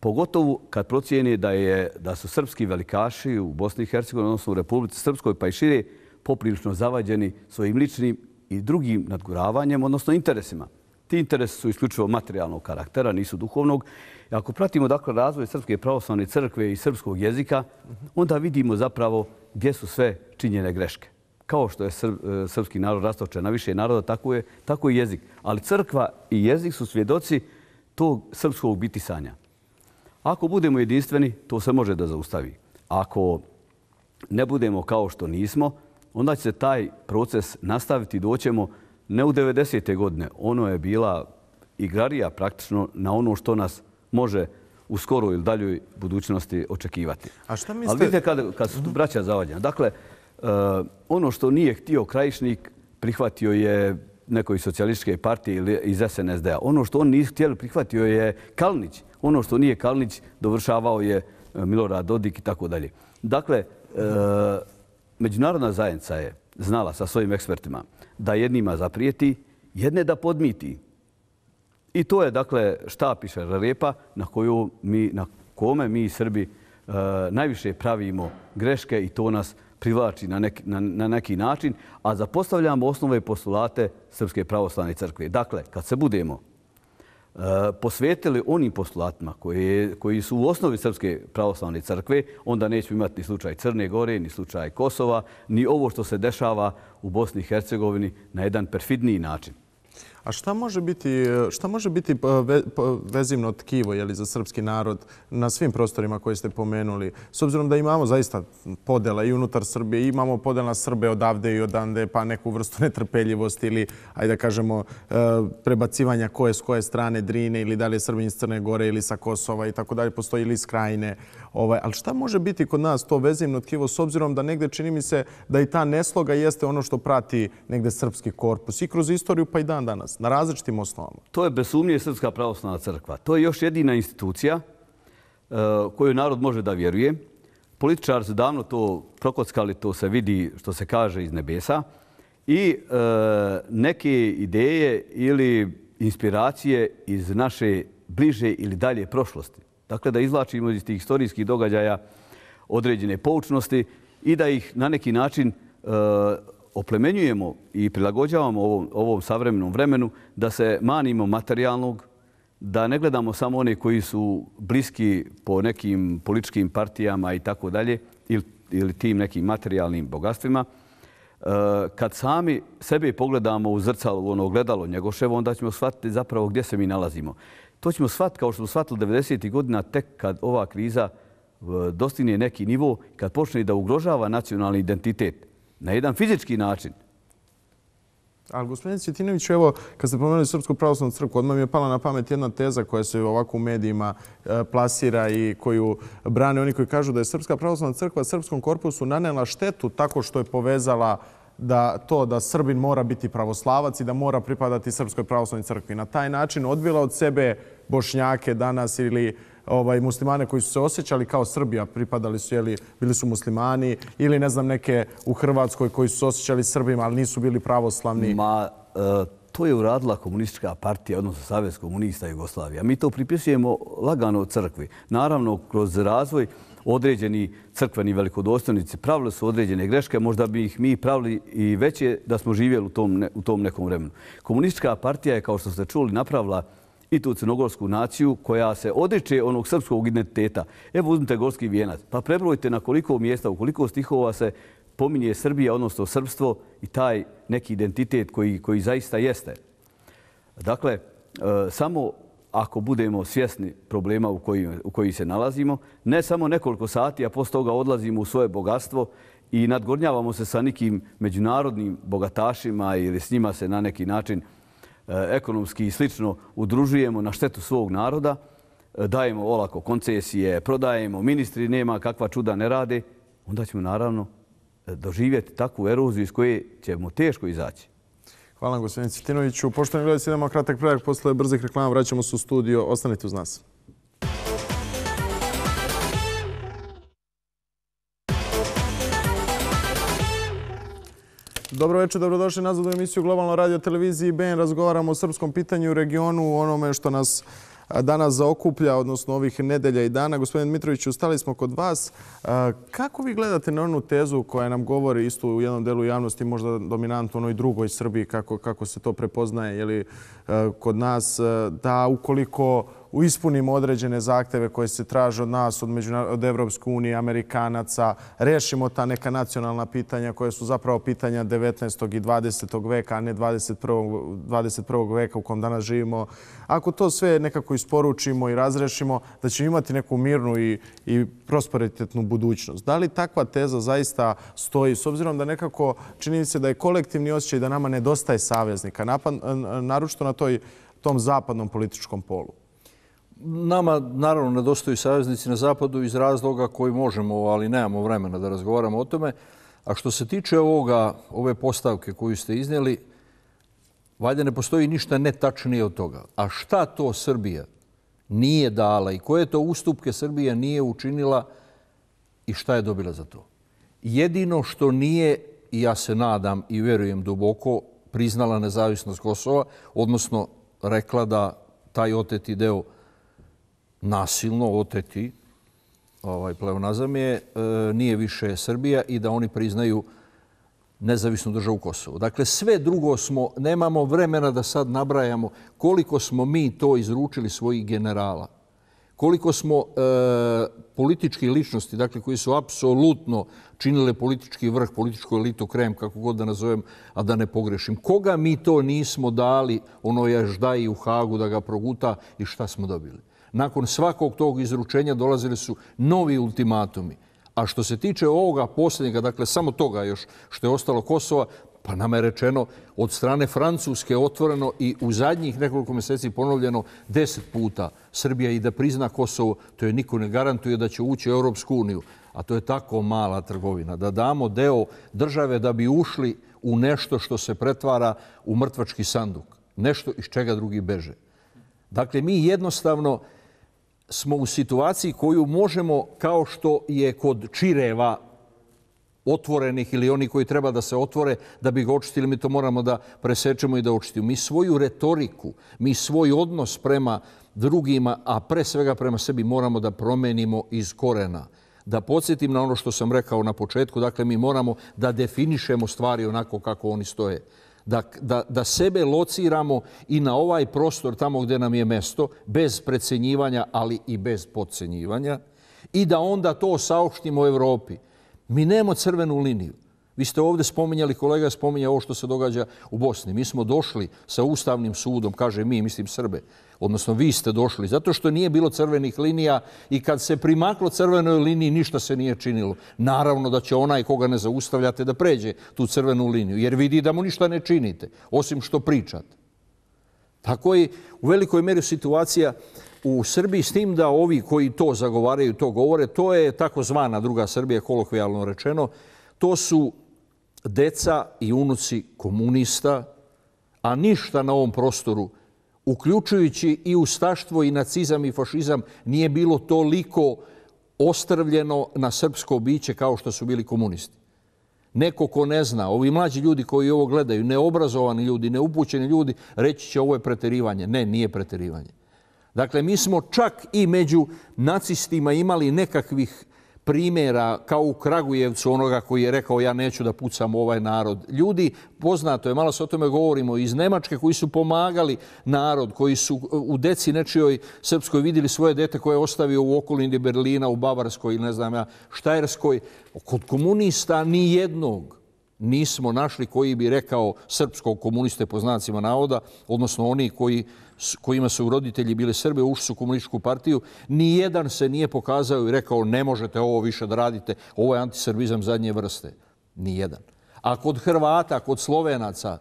pogotovo kad procijeni da, je, da su srpski velikaši u Bosni i Hercegovini, odnosno u Republici Srpskoj, pa i šire, poprilično zavađeni svojim ličnim i drugim nadguravanjem, odnosno interesima. Ti interesi su isključivo materijalnog karaktera, nisu duhovnog. Ako pratimo dakle, razvoj Srpske pravoslavne crkve i srpskog jezika, onda vidimo zapravo gdje su sve činjene greške. Kao što je e, srpski narod rastočen na više naroda, tako je i jezik. Ali crkva i jezik su svjedoci tog srpskog sanja. Ako budemo jedinstveni, to se može da zaustavi. Ako ne budemo kao što nismo, onda će se taj proces nastaviti i doćemo učiniti ne u 90. godine, ono je bila igrarija praktično na ono što nas može u skoroj ili daljoj budućnosti očekivati. A šta mislite? Ali vidite kad su mhm. braća zavadnjena. Dakle, e, ono što nije htio krajišnik, prihvatio je nekoj socijalističke partije ili iz SNSD-a. Ono što on nije htio prihvatio je Kalnić. Ono što nije Kalnić, dovršavao je e, Milorad Dodik i tako dalje. Dakle, e, međunarodna zajednica je znala sa svojim ekspertima da jednima zaprijeti, jedne da podmiti. I to je, dakle, šta piše Žarepa na, koju mi na kome mi Srbi e, najviše pravimo greške i to nas privlači na neki, na, na neki način, a zapostavljamo osnove postulate Srpske pravoslavne crkve. Dakle, kad se budemo Eh, posvetili onim postulatima koji su u osnovi Srpske pravoslavne crkve, onda neću imati ni slučaj Crne Gore, ni slučaj Kosova, ni ovo što se dešava u Bosni i Hercegovini na jedan perfidniji način. A šta može biti, šta može biti e, vezivno tkivo je li, za srpski narod na svim prostorima koje ste pomenuli? S obzirom da imamo zaista podela i unutar Srbije, imamo podela Srbe odavde i odande, pa neku vrstu [laughs] netrpeljivosti ili, ajde kažemo, e, prebacivanja koje s koje strane Drine ili da li je Srbin iz Crne Gore ili sa Kosova i tako dalje, postoji ili iz Krajine. Ovaj, ali šta može biti kod nas to vezivno tkivo s obzirom da negde čini mi se da i ta nesloga jeste ono što prati negde srpski korpus i kroz istoriju pa i dan danas, na različitim osnovama? To je bez Srpska pravoslavna crkva. To je još jedina institucija uh, e, koju narod može da vjeruje. Političar su davno to prokockali, to se vidi što se kaže iz nebesa. I e, neke ideje ili inspiracije iz naše bliže ili dalje prošlosti, Dakle, da izlačimo iz tih istorijskih događaja određene poučnosti i da ih na neki način e, oplemenjujemo i prilagođavamo ovom savremenom vremenu, da se manimo materijalnog, da ne gledamo samo one koji su bliski po nekim političkim partijama i tako dalje ili tim nekim materijalnim bogatstvima. E, kad sami sebe pogledamo u zrcalo, ono gledalo njegoševo, onda ćemo shvatiti zapravo gdje se mi nalazimo. To ćemo shvatiti kao što smo shvatili 90. godina tek kad ova kriza e, dostigne neki nivo, kad počne da ugrožava nacionalni identitet na jedan fizički način. Ali, gospodin Cetinović, evo, kad ste pomenuli Srpsku pravoslavnu crkvu, odmah mi je pala na pamet jedna teza koja se ovako u medijima e, plasira i koju brane oni koji kažu da je Srpska pravoslavna crkva Srpskom korpusu nanela štetu tako što je povezala da to da Srbin mora biti pravoslavac i da mora pripadati Srpskoj pravoslavnoj crkvi. Na taj način odbila od sebe bošnjake danas ili ovaj muslimane koji su se osjećali kao Srbija, pripadali su, jeli, bili su muslimani, ili ne znam neke u Hrvatskoj koji su se osjećali Srbima, ali nisu bili pravoslavni. Ma, e, to je uradila komunistička partija, odnosno Savjez komunista Jugoslavija. Mi to pripisujemo lagano crkvi. Naravno, kroz razvoj određeni crkveni velikodostavnici pravili su određene greške, možda bi ih mi pravili i veće da smo živjeli u tom nekom vremenu. Komunistička partija je, kao što ste čuli, napravila i tu crnogorsku naciju koja se odreče onog srpskog identiteta. Evo uzmite Gorski vijenac, pa prebrojite na koliko mjesta, u koliko stihova se pominje Srbija, odnosno srpstvo i taj neki identitet koji zaista jeste. Dakle, e, samo ako budemo svjesni problema u kojim se nalazimo, ne samo nekoliko sati, a posto toga odlazimo u svoje bogatstvo i nadgornjavamo se sa nekim međunarodnim bogatašima ili s njima se na neki način e, ekonomski i slično udružujemo na štetu svog naroda, e, dajemo olako koncesije, prodajemo, ministri nema, kakva čuda ne rade, onda ćemo naravno e, doživjeti takvu eroziju iz koje ćemo teško izaći. Hvala vam, gospodin Cetinoviću. Poštovani gledajci, idemo kratak predak. Posle brzih reklama vraćamo se u studio. Ostanite uz nas. Dobro večer, dobrodošli nazad u emisiju Globalno radio televiziji BN. Razgovaramo o srpskom pitanju u regionu, onome što nas danas zaokuplja, odnosno ovih nedelja i dana. Gospodin Dmitrović, ustali smo kod vas. Kako vi gledate na onu tezu koja nam govori isto u jednom delu javnosti, možda dominantno u onoj drugoj Srbiji, kako se to prepoznaje kod nas, da ukoliko ispunimo određene zahteve koje se traže od nas, od, od Evropske unije, Amerikanaca, rešimo ta neka nacionalna pitanja koja su zapravo pitanja 19. i 20. veka, a ne 21. 21. veka u kom danas živimo. Ako to sve nekako isporučimo i razrešimo, da ćemo imati neku mirnu i, i prosperitetnu budućnost. Da li takva teza zaista stoji, s obzirom da nekako čini se da je kolektivni osjećaj da nama nedostaje saveznika, naročito na toj, tom zapadnom političkom polu? Nama, naravno, nedostaju savjeznici na Zapadu iz razloga koji možemo, ali nemamo vremena da razgovaramo o tome. A što se tiče ove postavke koju ste iznijeli, valjda ne postoji ništa netačnije od toga. A šta to Srbija nije dala i koje to ustupke Srbija nije učinila i šta je dobila za to? Jedino što nije, i ja se nadam i verujem duboko, priznala nezavisnost Kosova, odnosno rekla da taj oteti deo Srbije nasilno oteti ovaj pleonazam je, e, nije više Srbija i da oni priznaju nezavisnu državu Kosovo. Dakle, sve drugo smo, nemamo vremena da sad nabrajamo koliko smo mi to izručili svojih generala, koliko smo e, političke ličnosti, dakle, koji su apsolutno činile politički vrh, političku elitu, krem, kako god da nazovem, a da ne pogrešim. Koga mi to nismo dali, ono je ždaji u Hagu da ga proguta i šta smo dobili? nakon svakog tog izručenja dolazili su novi ultimatumi. A što se tiče ovoga posljednjega, dakle samo toga još što je ostalo Kosova, pa nama je rečeno od strane Francuske otvoreno i u zadnjih nekoliko mjeseci ponovljeno deset puta Srbija i da prizna Kosovo, to je niko ne garantuje da će ući u Europsku uniju. A to je tako mala trgovina. Da damo deo države da bi ušli u nešto što se pretvara u mrtvački sanduk. Nešto iz čega drugi beže. Dakle, mi jednostavno smo u situaciji koju možemo, kao što je kod čireva otvorenih ili oni koji treba da se otvore da bi ga očistili, mi to moramo da presečemo i da očistimo. Mi svoju retoriku, mi svoj odnos prema drugima, a pre svega prema sebi, moramo da promenimo iz korena. Da podsjetim na ono što sam rekao na početku, dakle, mi moramo da definišemo stvari onako kako oni stoje da, da, da sebe lociramo i na ovaj prostor tamo gdje nam je mesto, bez precenjivanja, ali i bez podcenjivanja, i da onda to saopštimo u Evropi. Mi nemo crvenu liniju. Vi ste ovdje spominjali, kolega spominja ovo što se događa u Bosni. Mi smo došli sa ustavnim sudom, kaže mi, mislim Srbe, odnosno vi ste došli, zato što nije bilo crvenih linija i kad se primaklo crvenoj liniji ništa se nije činilo. Naravno da će onaj koga ne zaustavljate da pređe tu crvenu liniju, jer vidi da mu ništa ne činite, osim što pričate. Tako je u velikoj meri situacija u Srbiji s tim da ovi koji to zagovaraju, to govore, to je takozvana druga Srbija, kolokvijalno rečeno, to su deca i unuci komunista, a ništa na ovom prostoru, uključujući i ustaštvo i nacizam i fašizam, nije bilo toliko ostrvljeno na srpsko biće kao što su bili komunisti. Neko ko ne zna, ovi mlađi ljudi koji ovo gledaju, neobrazovani ljudi, neupućeni ljudi, reći će ovo je preterivanje. Ne, nije preterivanje. Dakle, mi smo čak i među nacistima imali nekakvih primjera kao u Kragujevcu onoga koji je rekao ja neću da pucam ovaj narod. Ljudi, poznato je, malo se o tome govorimo, iz Nemačke koji su pomagali narod, koji su uh, u deci nečijoj srpskoj vidjeli svoje dete koje je ostavio u okolini Berlina, u Bavarskoj ili ne znam ja, Štajerskoj. Kod komunista ni jednog nismo našli koji bi rekao srpskog komuniste po znacima navoda, odnosno oni koji kojima su roditelji bili Srbi, ušli su u komunističku partiju, nijedan se nije pokazao i rekao ne možete ovo više da radite, ovo je antiservizam zadnje vrste. Nijedan. A kod Hrvata, kod Slovenaca,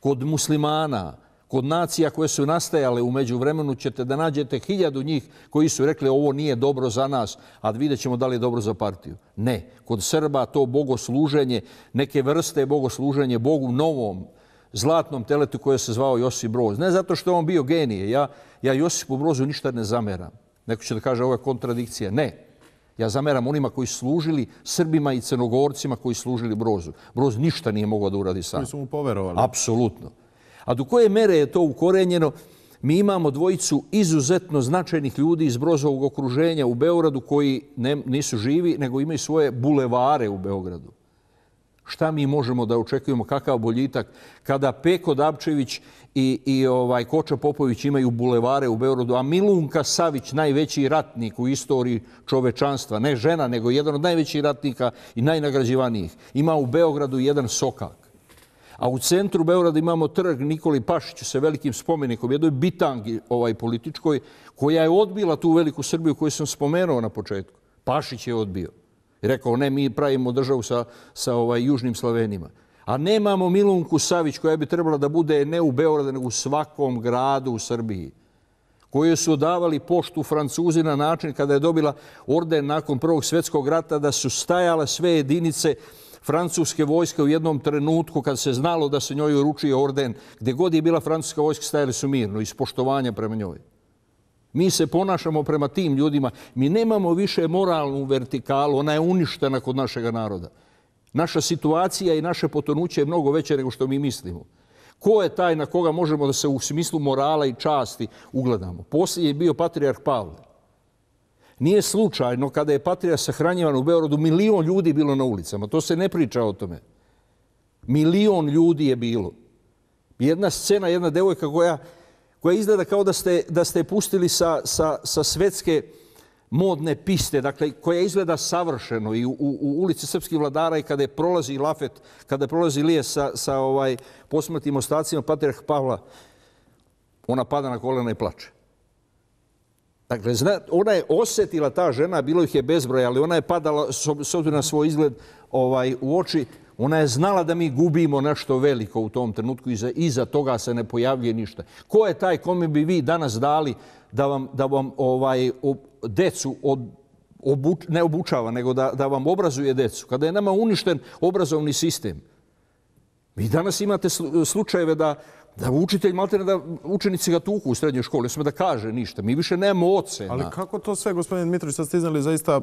kod muslimana, kod nacija koje su nastajale umeđu vremenu, ćete da nađete hiljadu njih koji su rekli ovo nije dobro za nas, a vidjet ćemo da li je dobro za partiju. Ne. Kod Srba to bogosluženje, neke vrste bogosluženje Bogu novom, zlatnom teletu koje se zvao Josip Broz. Ne zato što je on bio genije. Ja, ja Josipu Brozu ništa ne zameram. Neko će da kaže ovo je kontradikcija. Ne. Ja zameram onima koji služili Srbima i Crnogorcima koji služili Brozu. Broz ništa nije mogao da uradi sam. Mi su mu poverovali. Apsolutno. A do koje mere je to ukorenjeno? Mi imamo dvojicu izuzetno značajnih ljudi iz Brozovog okruženja u Beogradu koji ne, nisu živi, nego imaju svoje bulevare u Beogradu šta mi možemo da očekujemo, kakav boljitak, kada Peko Dabčević i, i ovaj Koča Popović imaju bulevare u Beorodu, a Milunka Savić, najveći ratnik u istoriji čovečanstva, ne žena, nego jedan od najvećih ratnika i najnagrađivanijih, ima u Beogradu jedan sokak. A u centru Beograda imamo trg Nikoli Pašiću sa velikim spomenikom, jednoj bitangi ovaj političkoj, koja je odbila tu veliku Srbiju koju sam spomenuo na početku. Pašić je odbio. Rekao, ne, mi pravimo državu sa, sa ovaj, južnim Slovenima. A nemamo Milunku Savić koja bi trebala da bude ne u Beorade, nego u svakom gradu u Srbiji koje su davali poštu Francuzi na način kada je dobila orden nakon Prvog svjetskog rata da su stajale sve jedinice francuske vojske u jednom trenutku kad se znalo da se njoj uručuje orden. Gdje god je bila francuska vojska, stajali su mirno iz poštovanja prema njoj. Mi se ponašamo prema tim ljudima. Mi nemamo više moralnu vertikalu. Ona je uništena kod našeg naroda. Naša situacija i naše potonuće je mnogo veće nego što mi mislimo. Ko je taj na koga možemo da se u smislu morala i časti ugledamo? Poslije je bio patrijarh Pavle. Nije slučajno kada je patrijarh sahranjivan u Beorodu, milion ljudi je bilo na ulicama. To se ne priča o tome. Milion ljudi je bilo. Jedna scena, jedna devojka koja koja izgleda kao da ste, da ste pustili sa, sa, sa svetske modne piste, dakle, koja izgleda savršeno i u, u ulici Srpskih vladara i kada je prolazi Lafet, kada je prolazi Lije sa, sa ovaj posmrtim ostacima Patriarh Pavla, ona pada na kolena i plače. Dakle, zna, ona je osjetila ta žena, bilo ih je bezbroj, ali ona je padala s, s obzirom na svoj izgled ovaj u oči. Ona je znala da mi gubimo nešto veliko u tom trenutku i iza toga se ne pojavlje ništa. Ko je taj kome bi vi danas dali da vam, da vam ovaj, ob, decu od, obuč, ne obučava, nego da, da vam obrazuje decu? Kada je nama uništen obrazovni sistem, vi danas imate slučajeve da da učitelj malte da učenici ga tuku u srednjoj školi, sme da kaže ništa. Mi više nemamo ocena. Ali kako to sve, gospodin Dmitrović, sad ste iznali zaista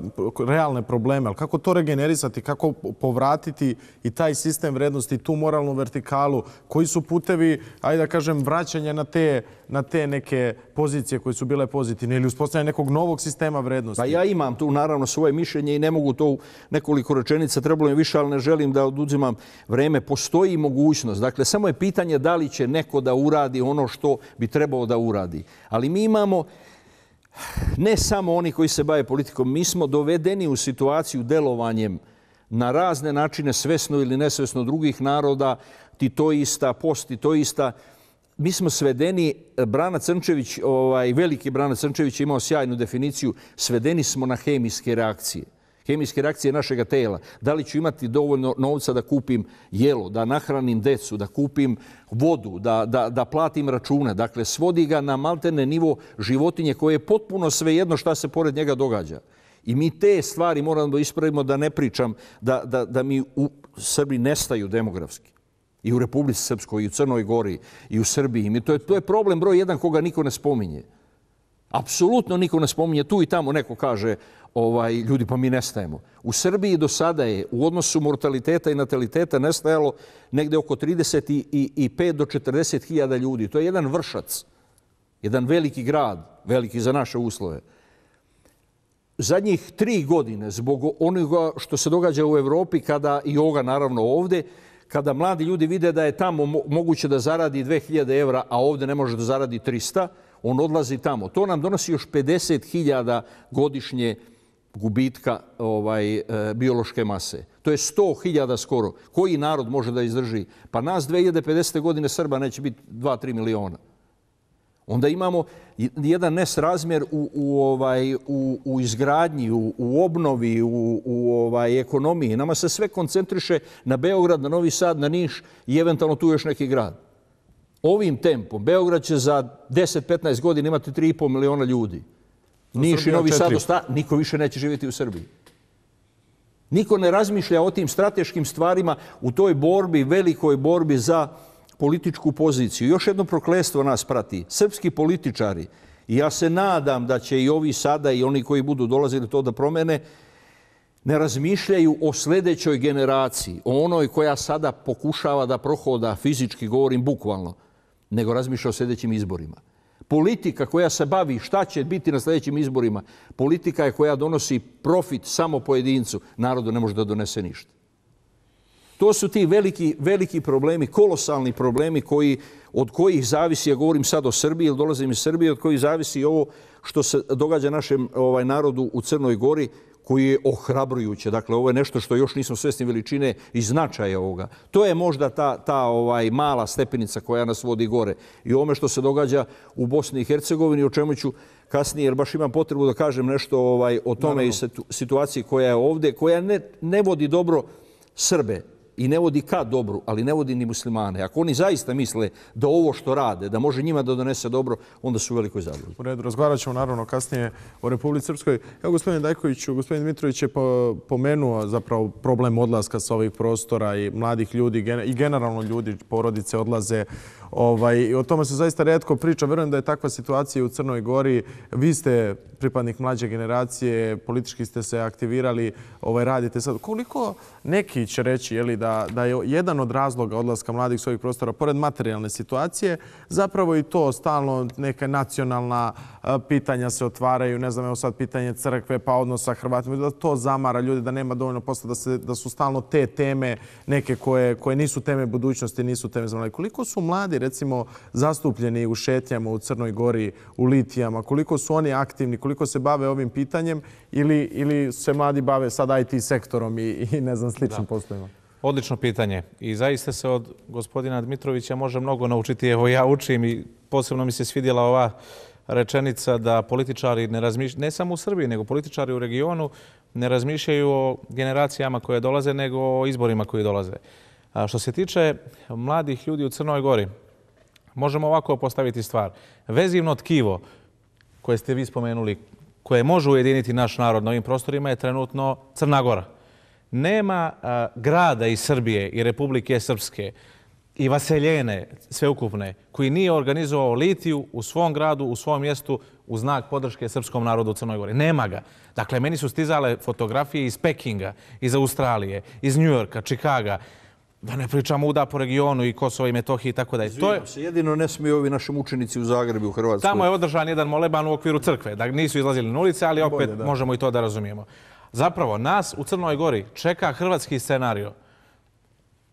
realne probleme, ali kako to regenerisati, kako povratiti i taj sistem vrednosti, tu moralnu vertikalu, koji su putevi, ajde da kažem, vraćanja na te, na te neke pozicije koje su bile pozitivne ili uspostavljanje nekog novog sistema vrednosti? Pa ja imam tu naravno svoje mišljenje i ne mogu to u nekoliko rečenica, trebalo mi više, ali ne želim da oduzimam vreme. Postoji mogućnost. Dakle, samo je pitanje da li će neko neko da uradi ono što bi trebalo da uradi. Ali mi imamo ne samo oni koji se bave politikom, mi smo dovedeni u situaciju delovanjem na razne načine, svesno ili nesvesno drugih naroda, ti to ista, post ti to ista. Mi smo svedeni, Brana Crnčević, ovaj, veliki Brana Crnčević imao sjajnu definiciju, svedeni smo na hemijske reakcije hemijske reakcije našeg tela, da li ću imati dovoljno novca da kupim jelo, da nahranim decu, da kupim vodu, da, da, da platim račune. Dakle, svodi ga na maltene nivo životinje koje je potpuno sve jedno šta se pored njega događa. I mi te stvari moramo da ispravimo da ne pričam da, da, da mi u Srbiji nestaju demografski. I u Republici Srpskoj, i u Crnoj Gori, i u Srbiji. I to, je, to je problem broj jedan koga niko ne spominje. Apsolutno niko ne spominje. Tu i tamo neko kaže ovaj, ljudi, pa mi nestajemo. U Srbiji do sada je u odnosu mortaliteta i nataliteta nestajalo negde oko 35 do 40 hiljada ljudi. To je jedan vršac, jedan veliki grad, veliki za naše uslove. Zadnjih tri godine, zbog onoga što se događa u Evropi, kada i ovoga naravno ovde, kada mladi ljudi vide da je tamo moguće da zaradi 2000 evra, a ovde ne može da zaradi 300, on odlazi tamo. To nam donosi još 50.000 godišnje gubitka ovaj e, biološke mase. To je 100.000 skoro. Koji narod može da izdrži? Pa nas 2050. godine Srba neće biti 2-3 miliona. Onda imamo jedan nesrazmjer u, u, ovaj, u, u izgradnji, u, obnovi, u, u ovaj, ekonomiji. Nama se sve koncentriše na Beograd, na Novi Sad, na Niš i eventualno tu još neki grad. Ovim tempom Beograd će za 10-15 godina imati 3,5 miliona ljudi. Niš i Novi Sad, niko više neće živjeti u Srbiji. Niko ne razmišlja o tim strateškim stvarima u toj borbi, velikoj borbi za političku poziciju. Još jedno proklestvo nas prati. Srpski političari, i ja se nadam da će i ovi sada i oni koji budu dolazili to da promene, ne razmišljaju o sljedećoj generaciji, o onoj koja sada pokušava da prohoda fizički, govorim bukvalno, nego razmišlja o sljedećim izborima politika koja se bavi šta će biti na sljedećim izborima, politika je koja donosi profit samo pojedincu, narodu ne može da donese ništa. To su ti veliki, veliki problemi, kolosalni problemi koji, od kojih zavisi, ja govorim sad o Srbiji ili dolazim iz Srbije, od kojih zavisi ovo što se događa našem ovaj, narodu u Crnoj gori, koji je ohrabrujuće. Dakle, ovo je nešto što još nismo svesni veličine i značaja ovoga. To je možda ta, ta ovaj mala stepenica koja nas vodi gore. I ome što se događa u Bosni i Hercegovini, o čemu ću kasnije, jer baš imam potrebu da kažem nešto ovaj o tome i situaciji koja je ovdje, koja ne, ne vodi dobro Srbe i ne vodi ka dobru, ali ne vodi ni muslimane. Ako oni zaista misle da ovo što rade, da može njima da donese dobro, onda su u velikoj zabludi. U redu, razgovarat ćemo naravno kasnije o Republici Srpskoj. Evo, gospodin Dajkoviću, gospodin Dmitrović je pomenuo zapravo problem odlaska sa ovih prostora i mladih ljudi i generalno ljudi, porodice odlaze Ovaj, o tome se zaista redko priča. Verujem da je takva situacija u Crnoj Gori. Vi ste pripadnik mlađe generacije, politički ste se aktivirali, ovaj, radite sad. Koliko neki će reći jeli, da, da je jedan od razloga odlaska mladih s ovih prostora, pored materijalne situacije, zapravo i to stalno neka nacionalna eh, pitanja se otvaraju, ne znam, evo sad pitanje crkve pa odnosa Hrvatima, da to zamara ljude, da nema dovoljno posla, da, se, da su stalno te teme neke koje, koje nisu teme budućnosti, nisu teme za mladih. Koliko su mladi recimo zastupljeni u šetnjama u Crnoj Gori, u Litijama? Koliko su oni aktivni? Koliko se bave ovim pitanjem? Ili, ili se mladi bave sad IT sektorom i, i ne znam, sličnim poslovima? Odlično pitanje. I zaista se od gospodina Dmitrovića može mnogo naučiti. Evo ja učim i posebno mi se svidjela ova rečenica da političari ne razmišljaju, ne samo u Srbiji, nego političari u regionu ne razmišljaju o generacijama koje dolaze, nego o izborima koji dolaze. A što se tiče mladih ljudi u Crnoj Gori, možemo ovako postaviti stvar. Vezivno tkivo koje ste vi spomenuli, koje može ujediniti naš narod na ovim prostorima, je trenutno Crna Gora. Nema grada iz Srbije i Republike Srpske i vaseljene sveukupne koji nije organizovao litiju u svom gradu, u svom mjestu, u znak podrške srpskom narodu u Crnoj Gori. Nema ga. Dakle, meni su stizale fotografije iz Pekinga, iz Australije, iz Njujorka, Čikaga, Čikaga, Da ne pričamo uda po regionu i Kosova i Metohije i tako da je. to je... se, jedino ne smiju ovi naši učenici u Zagrebi, u Hrvatskoj. Tamo je održan jedan moleban u okviru crkve. Da nisu izlazili na ulice, ali opet možemo i to da razumijemo. Zapravo, nas u Crnoj Gori čeka hrvatski scenario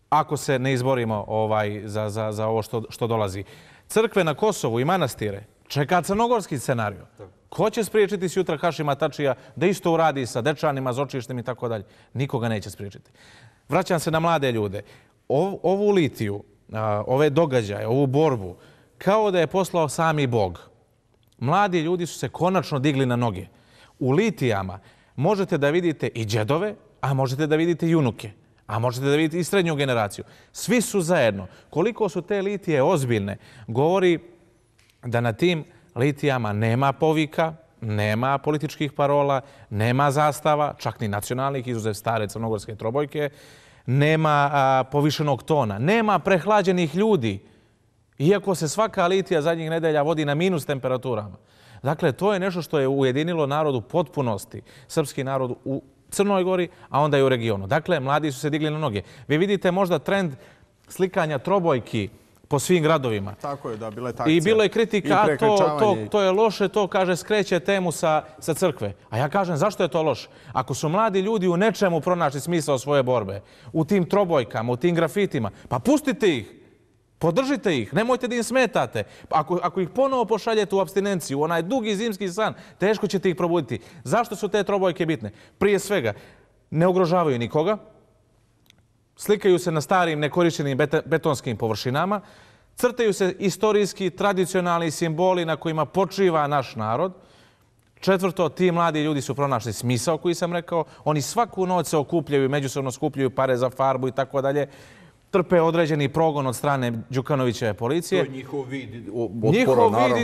ako se ne izborimo ovaj za, za, za ovo što, što dolazi. Crkve na Kosovu i manastire čeka crnogorski scenario. Ko će spriječiti sutra Hašima Tačija da isto uradi sa dečanima, zočištem i tako dalje? Nikoga neće spriječiti vraćam se na mlade ljude, ovu litiju, ove događaje, ovu borbu, kao da je poslao sami Bog. Mladi ljudi su se konačno digli na noge. U litijama možete da vidite i džedove, a možete da vidite i unuke, a možete da vidite i srednju generaciju. Svi su zajedno. Koliko su te litije ozbiljne, govori da na tim litijama nema povika, nema političkih parola, nema zastava, čak ni nacionalnih, izuzev stare crnogorske trobojke, nema povišenog tona, nema prehlađenih ljudi, iako se svaka litija zadnjih nedelja vodi na minus temperaturama. Dakle, to je nešto što je ujedinilo narodu u potpunosti, srpski narod u Crnoj Gori, a onda i u regionu. Dakle, mladi su se digli na noge. Vi vidite možda trend slikanja trobojki, po svim gradovima. Tako je, da, bila je takcija. I bilo je kritika, a to, to, to je loše, to kaže, skreće temu sa, sa crkve. A ja kažem, zašto je to loše? Ako su mladi ljudi u nečemu pronašli smisao svoje borbe, u tim trobojkama, u tim grafitima, pa pustite ih, podržite ih, nemojte da im smetate. Ako, ako ih ponovo pošaljete u abstinenciju, u onaj dugi zimski san, teško ćete ih probuditi. Zašto su te trobojke bitne? Prije svega, ne ugrožavaju nikoga, slikaju se na starim nekorišćenim betonskim površinama, crtaju se istorijski, tradicionalni simboli na kojima počiva naš narod. Četvrto, ti mladi ljudi su pronašli smisao koji sam rekao. Oni svaku noć se okupljaju, međusobno skupljaju pare za farbu i tako dalje trpe određeni progon od strane Đukanovićeve policije. To je njihov vid otpora, naravno.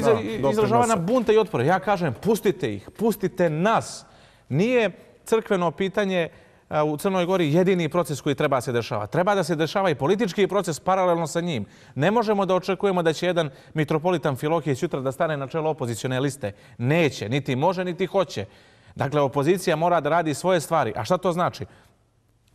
Njihov vid bunta i otpora. Ja kažem, pustite ih, pustite nas. Nije crkveno pitanje E, u Crnoj Gori jedini proces koji treba se dešava. Treba da se dešava i politički proces paralelno sa njim. Ne možemo da očekujemo da će jedan mitropolitan Filohije sutra da stane na čelo opozicione liste. Neće, niti može, niti hoće. Dakle, opozicija mora da radi svoje stvari. A šta to znači?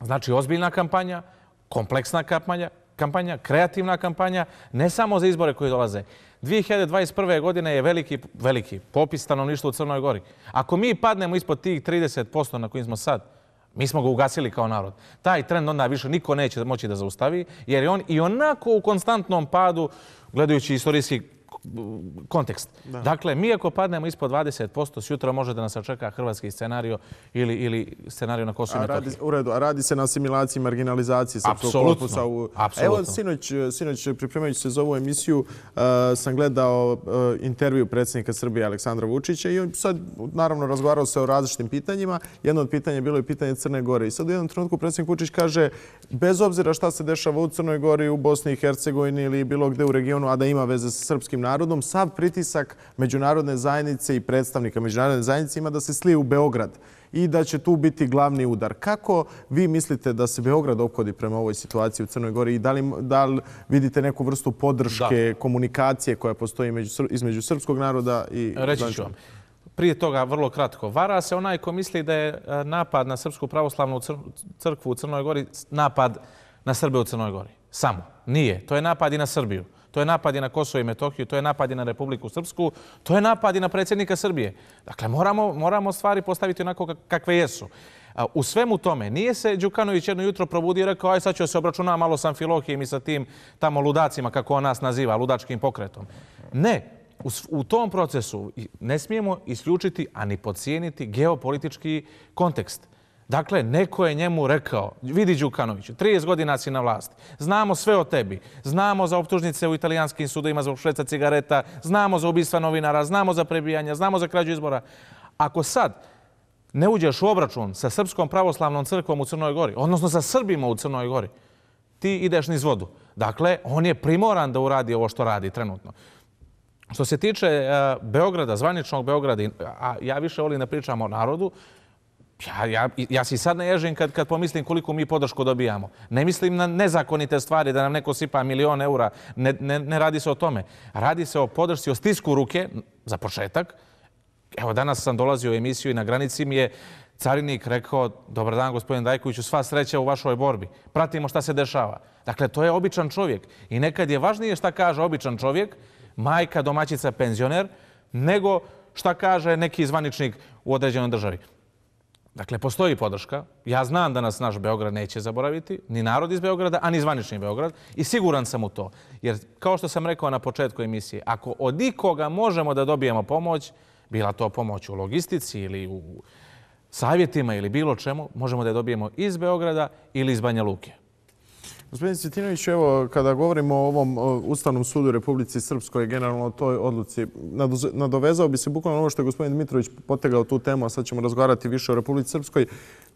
Znači ozbiljna kampanja, kompleksna kampanja, kampanja, kreativna kampanja, ne samo za izbore koji dolaze. 2021. godine je veliki, veliki popis stanovništva u Crnoj Gori. Ako mi padnemo ispod tih 30% na kojim smo sad, Mi smo ga ugasili kao narod. Taj trend onda više niko neće moći da zaustavi, jer je on i onako u konstantnom padu, gledajući istorijski kontekst. Dakle, mi ako padnemo ispod 20%, sutra može da nas očeka hrvatski scenario ili, ili scenario na Kosovo i Metohiji. U redu, a radi se na asimilaciji i marginalizaciji srpskog korpusa. U... Evo, sinoć, sinoć, pripremajući se za ovu emisiju, eh, sam gledao eh, intervju predsjednika Srbije Aleksandra Vučića i on sad, naravno, razgovarao se o različitim pitanjima. Jedno od pitanja je bilo i pitanje Crne Gore. I sad u jednom trenutku predsjednik Vučić kaže, bez obzira šta se dešava u Crnoj Gori, u Bosni i Hercegovini ili bilo gde u regionu, a da ima veze sa srpskim narodom, sav pritisak međunarodne zajednice i predstavnika međunarodne zajednice ima da se slije u Beograd i da će tu biti glavni udar. Kako vi mislite da se Beograd opkodi prema ovoj situaciji u Crnoj Gori i da li, da vidite neku vrstu podrške, komunikacije koja postoji među, između srpskog naroda i... Reći ću vam. Prije toga, vrlo kratko, vara se onaj ko misli da je e, napad na Srpsku pravoslavnu crkvu u Crnoj Gori napad na Srbe u Crnoj Gori. Samo. Nije. To je napad i na Srbiju to je napad i na Kosovo i Metohiju, to je napad i na Republiku Srpsku, to je napad i na predsjednika Srbije. Dakle, moramo, moramo stvari postaviti onako kakve jesu. U svemu tome, nije se Đukanović jedno jutro probudio i rekao, aj sad ću se obračunati malo sa Amfilohijem i sa tim tamo ludacima, kako on nas naziva, ludačkim pokretom. Ne, u tom procesu ne smijemo isključiti, ani podcijeniti geopolitički kontekst. Dakle, neko je njemu rekao, vidi Đukanoviću, 30 godina si na vlasti, znamo sve o tebi, znamo za optužnice u italijanskim sudovima za šveca cigareta, znamo za ubistva novinara, znamo za prebijanja, znamo za krađu izbora. Ako sad ne uđeš u obračun sa Srpskom pravoslavnom crkvom u Crnoj Gori, odnosno sa Srbima u Crnoj Gori, ti ideš niz vodu. Dakle, on je primoran da uradi ovo što radi trenutno. Što se tiče eh, Beograda, zvaničnog Beograda, a ja više volim da pričam o narodu, Ja, ja, ja si sad naježen kad, kad pomislim koliko mi podršku dobijamo. Ne mislim na nezakonite stvari, da nam neko sipa milion eura. Ne, ne, ne radi se o tome. Radi se o podršci, o stisku ruke, za početak. Evo, danas sam dolazio u emisiju i na granici mi je carinik rekao Dobar dan, gospodin Dajkoviću, sva sreća u vašoj borbi. Pratimo šta se dešava. Dakle, to je običan čovjek. I nekad je važnije šta kaže običan čovjek, majka, domaćica, penzioner, nego šta kaže neki zvaničnik u određenoj državi. Dakle, postoji podrška. Ja znam da nas naš Beograd neće zaboraviti, ni narod iz Beograda, a ni zvanični Beograd. I siguran sam u to. Jer, kao što sam rekao na početku emisije, ako od ikoga možemo da dobijemo pomoć, bila to pomoć u logistici ili u savjetima ili bilo čemu, možemo da je dobijemo iz Beograda ili iz Banja Luke. Gospodin Cetinović, evo, kada govorimo o ovom Ustavnom sudu Republici Srpskoj, generalno o toj odluci, nadovezao bi se bukvalno ovo što je gospodin Dmitrović potegao tu temu, a sad ćemo razgovarati više o Republici Srpskoj.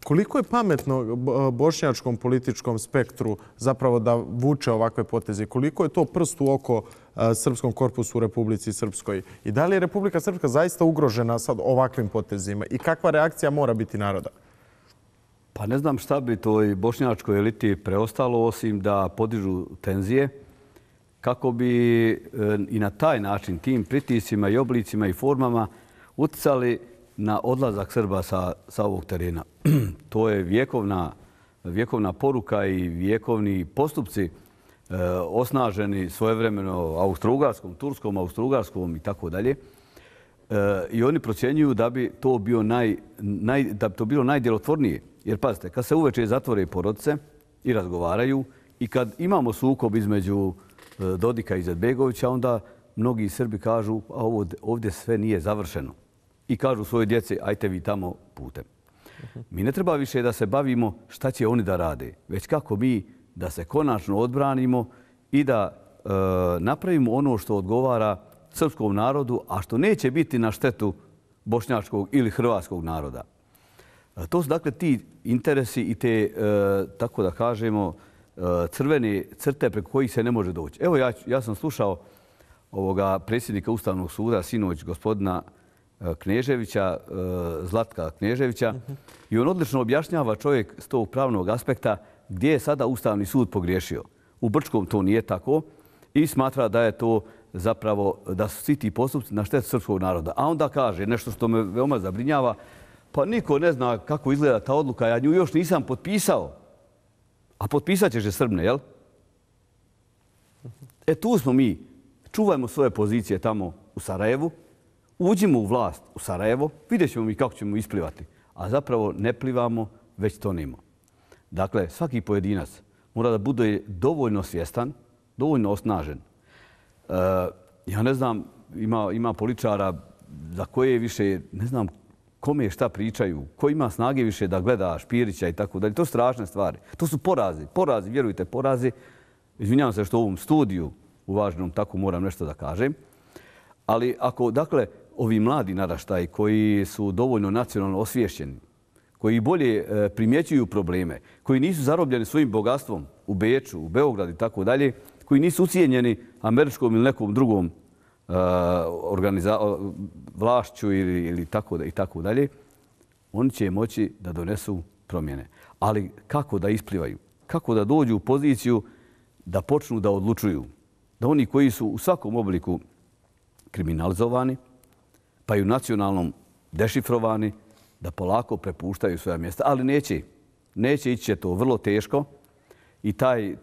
Koliko je pametno e, bošnjačkom političkom spektru zapravo da vuče ovakve poteze? Koliko je to prst u oko e, Srpskom korpusu u Republici Srpskoj? I da li je Republika Srpska zaista ugrožena sad ovakvim potezima? I kakva reakcija mora biti naroda? Hvala. Pa ne znam šta bi toj bošnjačkoj eliti preostalo, osim da podižu tenzije, kako bi e, i na taj način tim pritisima i oblicima i formama utjecali na odlazak Srba sa sa ovog terena. [clears throat] To je vjekovna poruka i vjekovni postupci e, osnaženi svojevremeno austro-ugarskom, turskom, austro-ugarskom i tako dalje. E, I oni procjenjuju da bi to bilo najdjelotvornije. Jer pazite, kad se uveče zatvore i porodice i razgovaraju i kad imamo sukob između e, Dodika i Zadbegovića, onda mnogi Srbi kažu a ovdje sve nije završeno. I kažu svoje djece, ajte vi tamo putem. Mi ne treba više da se bavimo šta će oni da rade, već kako mi da se konačno odbranimo i da e, napravimo ono što odgovara srpskom narodu, a što neće biti na štetu bošnjačkog ili hrvatskog naroda. To su dakle ti interesi i te, e, tako da kažemo, e, crvene crte preko kojih se ne može doći. Evo ja sam slušao ovoga predsjednika Ustavnog suda, sinoć gospodina e, Kneževića, Zlatka Kneževića, i on odlično objašnjava čovjek s tog pravnog aspekta gdje je sada Ustavni sud pogriješio. U Brčkom to nije tako i smatra da je to zapravo da su svi ti postupci na štetu srpskog naroda. A onda kaže nešto što me veoma zabrinjava, pa niko ne zna kako izgleda ta odluka, ja nju još nisam potpisao. A potpisat ćeš je Srbne, jel? E tu smo mi. Čuvajmo svoje pozicije tamo u Sarajevu. Uđimo u vlast u Sarajevo. Vidjet ćemo mi kako ćemo isplivati. A zapravo ne plivamo, već tonimo. Dakle, svaki pojedinac mora da bude dovoljno svjestan, dovoljno osnažen. E, ja ne znam, ima, ima političara za koje više, ne znam kome šta pričaju, ko ima snage više da gleda Špirića i tako dalje. To su strašne stvari. To su porazi. Porazi, vjerujte, porazi. Izvinjavam se što u ovom studiju u važnom tako moram nešto da kažem. Ali ako, dakle, ovi mladi naraštaj koji su dovoljno nacionalno osvješćeni, koji bolje e, primjećuju probleme, koji nisu zarobljeni svojim bogatstvom u Beču, u Beogradu i tako dalje, koji nisu ucijenjeni američkom ili nekom drugom Eh, vlašću ili tako dalje, oni će moći da donesu promjene. Ali kako da isplivaju? Kako da dođu u poziciju da počnu da odlučuju? Da oni koji su u svakom obliku kriminalizovani, pa i u nacionalnom dešifrovani, da polako prepuštaju svoja mjesta. Ali neće. Neće ići to vrlo teško. I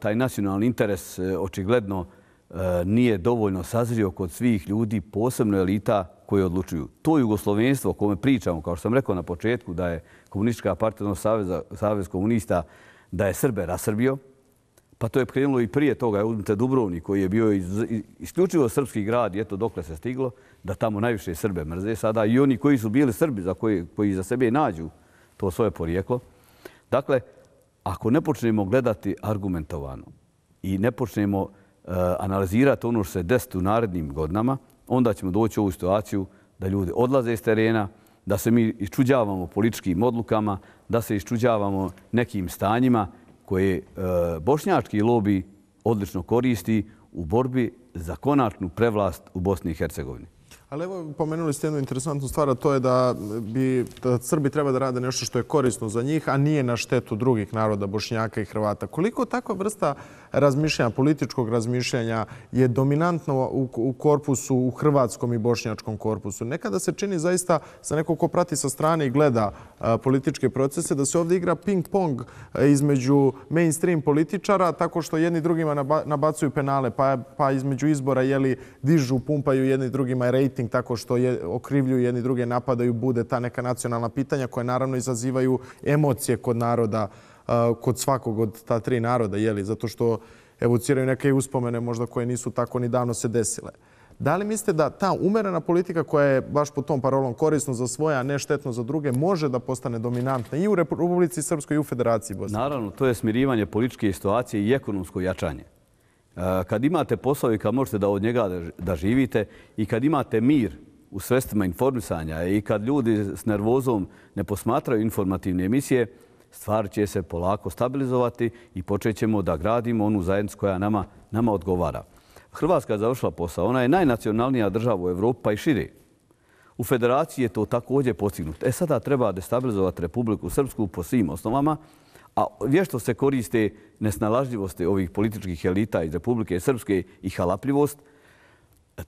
taj nacionalni interes eh, očigledno je E, nije dovoljno sazrio kod svih ljudi, posebno elita koje odlučuju. To jugoslovenstvo o kome pričamo, kao što sam rekao na početku, da je Komunistička partija, odnosno Savjez komunista, da je Srbe rasrbio, pa to je krenulo i prije toga. Uzmite Dubrovnik koji je bio isključivo srpski grad i eto dok se stiglo, da tamo najviše Srbe mrze sada i oni koji su bili Srbi, koji za sebe nađu to svoje porijeklo. Dakle, ako ne počnemo gledati argumentovano i ne počnemo gledati Eh, analizirati ono što se desiti u narednim godinama, onda ćemo doći u ovu situaciju da ljudi odlaze iz terena, da se mi iščuđavamo političkim odlukama, da se iščuđavamo nekim stanjima koje eh, bošnjački lobi odlično koristi u borbi za konačnu prevlast u Bosni i Hercegovini. Ali evo, pomenuli ste jednu interesantnu stvar, a to je da bi da Srbi treba da rade nešto što je korisno za njih, a nije na štetu drugih naroda, Bošnjaka i Hrvata. Koliko takva vrsta razmišljanja, političkog razmišljanja je dominantno u, korpusu, u hrvatskom i bošnjačkom korpusu? Nekada se čini zaista sa nekog ko prati sa strane i gleda političke procese da se ovdje igra ping-pong između mainstream političara tako što jedni drugima nabacuju penale, pa, pa između izbora jeli, dižu, pumpaju jedni drugima rating casting tako što je okrivljuju jedni druge napadaju, bude ta neka nacionalna pitanja koje naravno izazivaju emocije kod naroda, kod svakog od ta tri naroda, jeli, zato što evociraju neke uspomene možda koje nisu tako ni davno se desile. Da li mislite da ta umerena politika koja je baš po tom parolom korisno za svoja, a ne štetno za druge, može da postane dominantna i u Republici Srpskoj i u Federaciji Bosne? Naravno, to je smirivanje političke situacije i ekonomsko jačanje kad imate posao i kad možete da od njega da živite i kad imate mir u svestima informisanja i kad ljudi s nervozom ne posmatraju informativne emisije, stvar će se polako stabilizovati i počet ćemo da gradimo onu zajednicu koja nama, nama odgovara. Hrvatska je završila posao. Ona je najnacionalnija država u Evropi pa i širi. U federaciji je to također postignuto. E sada treba destabilizovati Republiku Srpsku po svim osnovama. A vješto se koriste nesnalažljivosti ovih političkih elita iz Republike Srpske i halapljivost,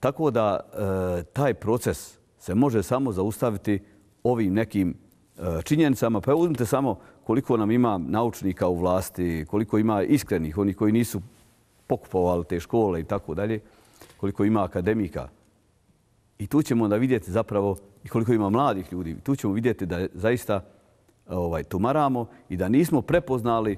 tako da e, taj proces se može samo zaustaviti ovim nekim e, činjenicama. Pa uzmite samo koliko nam ima naučnika u vlasti, koliko ima iskrenih, oni koji nisu pokupovali te škole i tako dalje, koliko ima akademika. I tu ćemo onda vidjeti zapravo i koliko ima mladih ljudi. Tu ćemo vidjeti da zaista ovaj tumaramo i da nismo prepoznali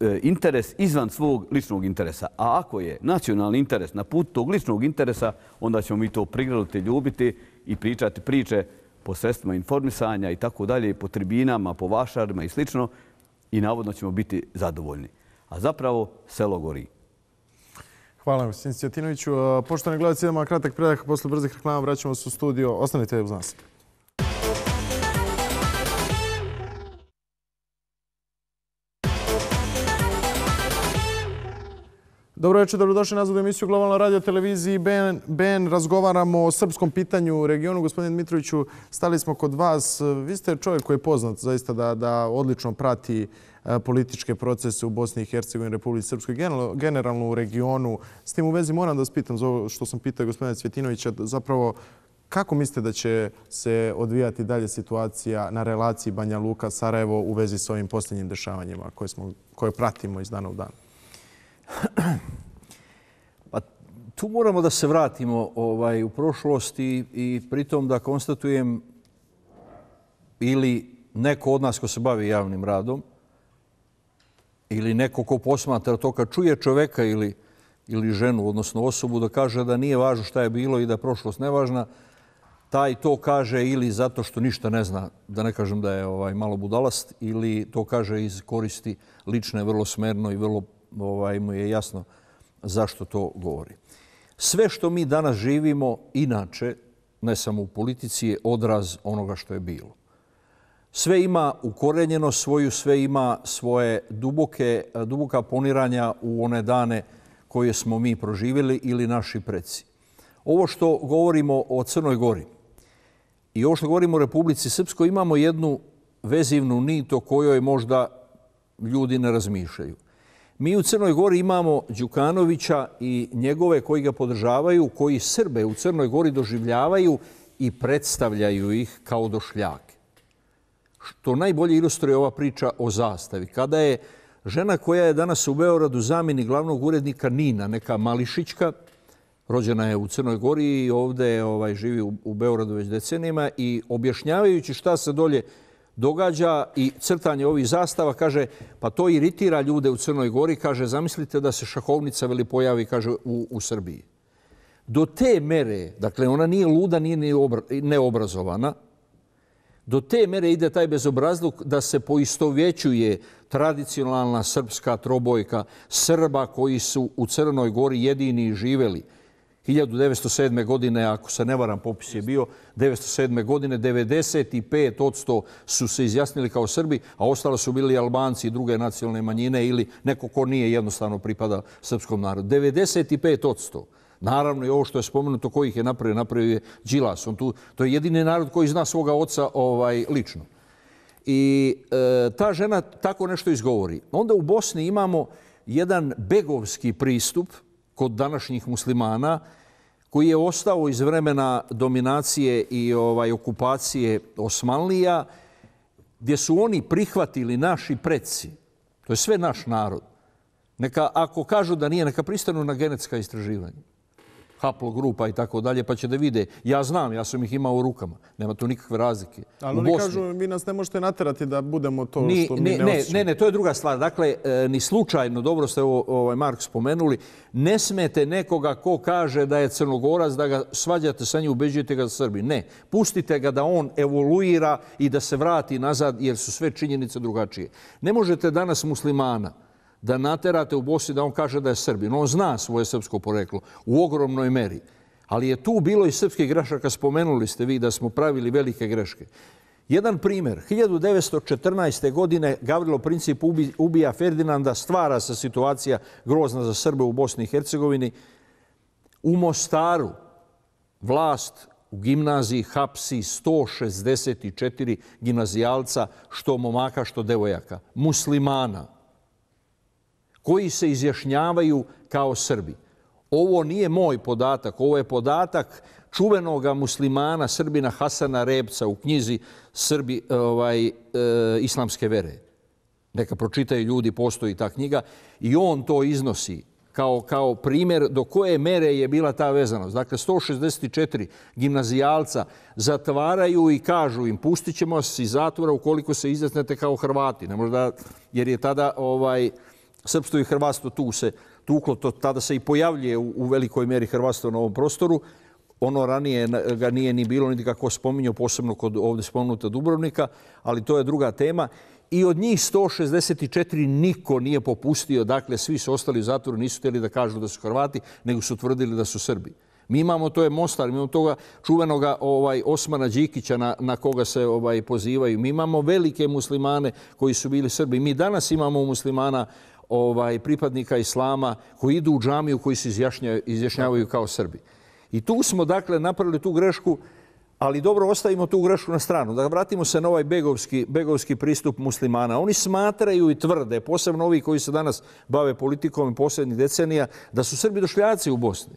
e, interes izvan svog ličnog interesa. A ako je nacionalni interes na put tog ličnog interesa, onda ćemo mi to prigraditi, ljubiti i pričati priče po sredstvima informisanja i tako dalje, po tribinama, po vašarima i sl. I navodno ćemo biti zadovoljni. A zapravo selo gori. Hvala, Sinci Jatinoviću. E, poštovani gledac, idemo na kratak predah. Posle brzih reklama vraćamo se u studio. Ostanite uz nas. Dobro večer, dobrodošli na u emisiju Globalno radio televiziji ben, Razgovaramo o srpskom pitanju u regionu. Gospodin Dmitroviću, stali smo kod vas. Vi ste čovjek koji je poznat zaista da, da odlično prati e, političke procese u Bosni i Hercegovini, Republike Srpskoj, generalno u regionu. S tim u vezi moram da vas pitam, što sam pitao gospodina Cvjetinovića, zapravo kako mislite da će se odvijati dalje situacija na relaciji Banja Luka-Sarajevo u vezi s ovim posljednjim dešavanjima koje, smo, koje pratimo iz dana u dan? [clears throat] Pa tu moramo da se vratimo ovaj, u prošlost i pritom da konstatujem ili neko od nas ko se bavi javnim radom ili neko ko posmatra to kad čuje čoveka ili ženu, odnosno osobu, da kaže da nije važno šta je bilo i da je prošlost nevažna, taj to kaže ili zato što ništa ne zna, da ne kažem da je ovaj, malo budalast, ili to kaže iz koristi lične, vrlo smerno i vrlo ovaj, mu je jasno zašto to govori. Sve što mi danas živimo inače, ne samo u politici, je odraz onoga što je bilo. Sve ima ukorenjeno svoju, sve ima svoje duboke, duboka poniranja u one dane koje smo mi proživjeli ili naši preci. Ovo što govorimo o Crnoj Gori i ovo što govorimo o Republici Srpskoj imamo jednu vezivnu nit o kojoj možda ljudi ne razmišljaju. Mi u Crnoj Gori imamo Đukanovića i njegove koji ga podržavaju, koji Srbe u Crnoj Gori doživljavaju i predstavljaju ih kao došljake. Što najbolje ilustruje ova priča o zastavi. Kada je žena koja je danas u Beoradu zameni glavnog urednika Nina, neka Mališićka, rođena je u Crnoj Gori i ovdje ovaj, živi u Beoradu već decenima i objašnjavajući šta se dolje događa i crtanje ovih zastava, kaže, pa to iritira ljude u Crnoj Gori, kaže, zamislite da se šahovnica veli pojavi, kaže, u, u Srbiji. Do te mere, dakle, ona nije luda, nije neobrazovana, do te mere ide taj bezobrazluk da se poistovjećuje tradicionalna srpska trobojka Srba koji su u Crnoj Gori jedini živeli. 1907. godine, ako se ne varam, popis je bio, 1907. godine 95 su se izjasnili kao Srbi, a ostalo su bili Albanci i druge nacionalne manjine ili neko ko nije jednostavno pripada srpskom narodu. 95 Naravno, i ovo što je spomenuto, koji ih je napravio, napravio je Đilas. On tu, to je jedini narod koji zna svoga oca ovaj, lično. I e, ta žena tako nešto izgovori. Onda u Bosni imamo jedan begovski pristup, kod današnjih muslimana koji je ostao iz vremena dominacije i ovaj okupacije Osmanlija, gdje su oni prihvatili naši preci, to je sve naš narod, neka, ako kažu da nije, neka pristanu na genetska istraživanja grupa i tako dalje, pa će da vide. Ja znam, ja sam ih imao u rukama. Nema tu nikakve razlike. Ali oni Bosni... kažu, vi nas ne možete naterati da budemo to što mi ne osjećamo. Ne, ne, to je druga stvar. Dakle, e, ni slučajno, dobro ste ovo, ovaj, Mark, spomenuli, ne smete nekoga ko kaže da je crnogorac, da ga svađate sa njim, ubeđujete ga za Srbi. Ne, pustite ga da on evoluira i da se vrati nazad, jer su sve činjenice drugačije. Ne možete danas muslimana, da naterate u Bosni da on kaže da je Srbin. On zna svoje srpsko poreklo u ogromnoj meri. Ali je tu bilo i srpske grešaka. Spomenuli ste vi da smo pravili velike greške. Jedan primjer. 1914. godine Gavrilo Princip ubija Ferdinanda, stvara se situacija grozna za Srbe u Bosni i Hercegovini. U Mostaru vlast u gimnaziji hapsi 164 gimnazijalca, što momaka, što devojaka, muslimana koji se izjašnjavaju kao Srbi. Ovo nije moj podatak, ovo je podatak čuvenoga muslimana Srbina Hasana Rebca u knjizi Srbi e, ovaj, e, islamske vere. Neka pročitaju ljudi, postoji ta knjiga. I on to iznosi kao, kao primjer do koje mere je bila ta vezanost. Dakle, 164 gimnazijalca zatvaraju i kažu im pustit ćemo vas iz zatvora ukoliko se izjasnete kao Hrvati. Ne možda, jer je tada ovaj, srpstvo i hrvatsko tu se tuklo, to tada se i pojavljuje u velikoj meri hrvatsko na ovom prostoru. Ono ranije ga nije ni bilo, niti kako spominjao, posebno kod ovdje spomenuta Dubrovnika, ali to je druga tema. I od njih 164 niko nije popustio, dakle svi su ostali u zatvoru, nisu htjeli da kažu da su Hrvati, nego su tvrdili da su Srbi. Mi imamo, to je Mostar, mi imamo toga čuvenoga ovaj, Osmana Đikića na, na koga se ovaj pozivaju. Mi imamo velike muslimane koji su bili Srbi. Mi danas imamo muslimana ovaj pripadnika islama koji idu u džamiju koji se izjašnjavaju kao Srbi. I tu smo dakle napravili tu grešku, ali dobro ostavimo tu grešku na stranu. Da vratimo se na ovaj begovski begovski pristup muslimana. Oni smatraju i tvrde, posebno ovi koji se danas bave politikom i posljednjih decenija, da su Srbi došljaci u Bosni.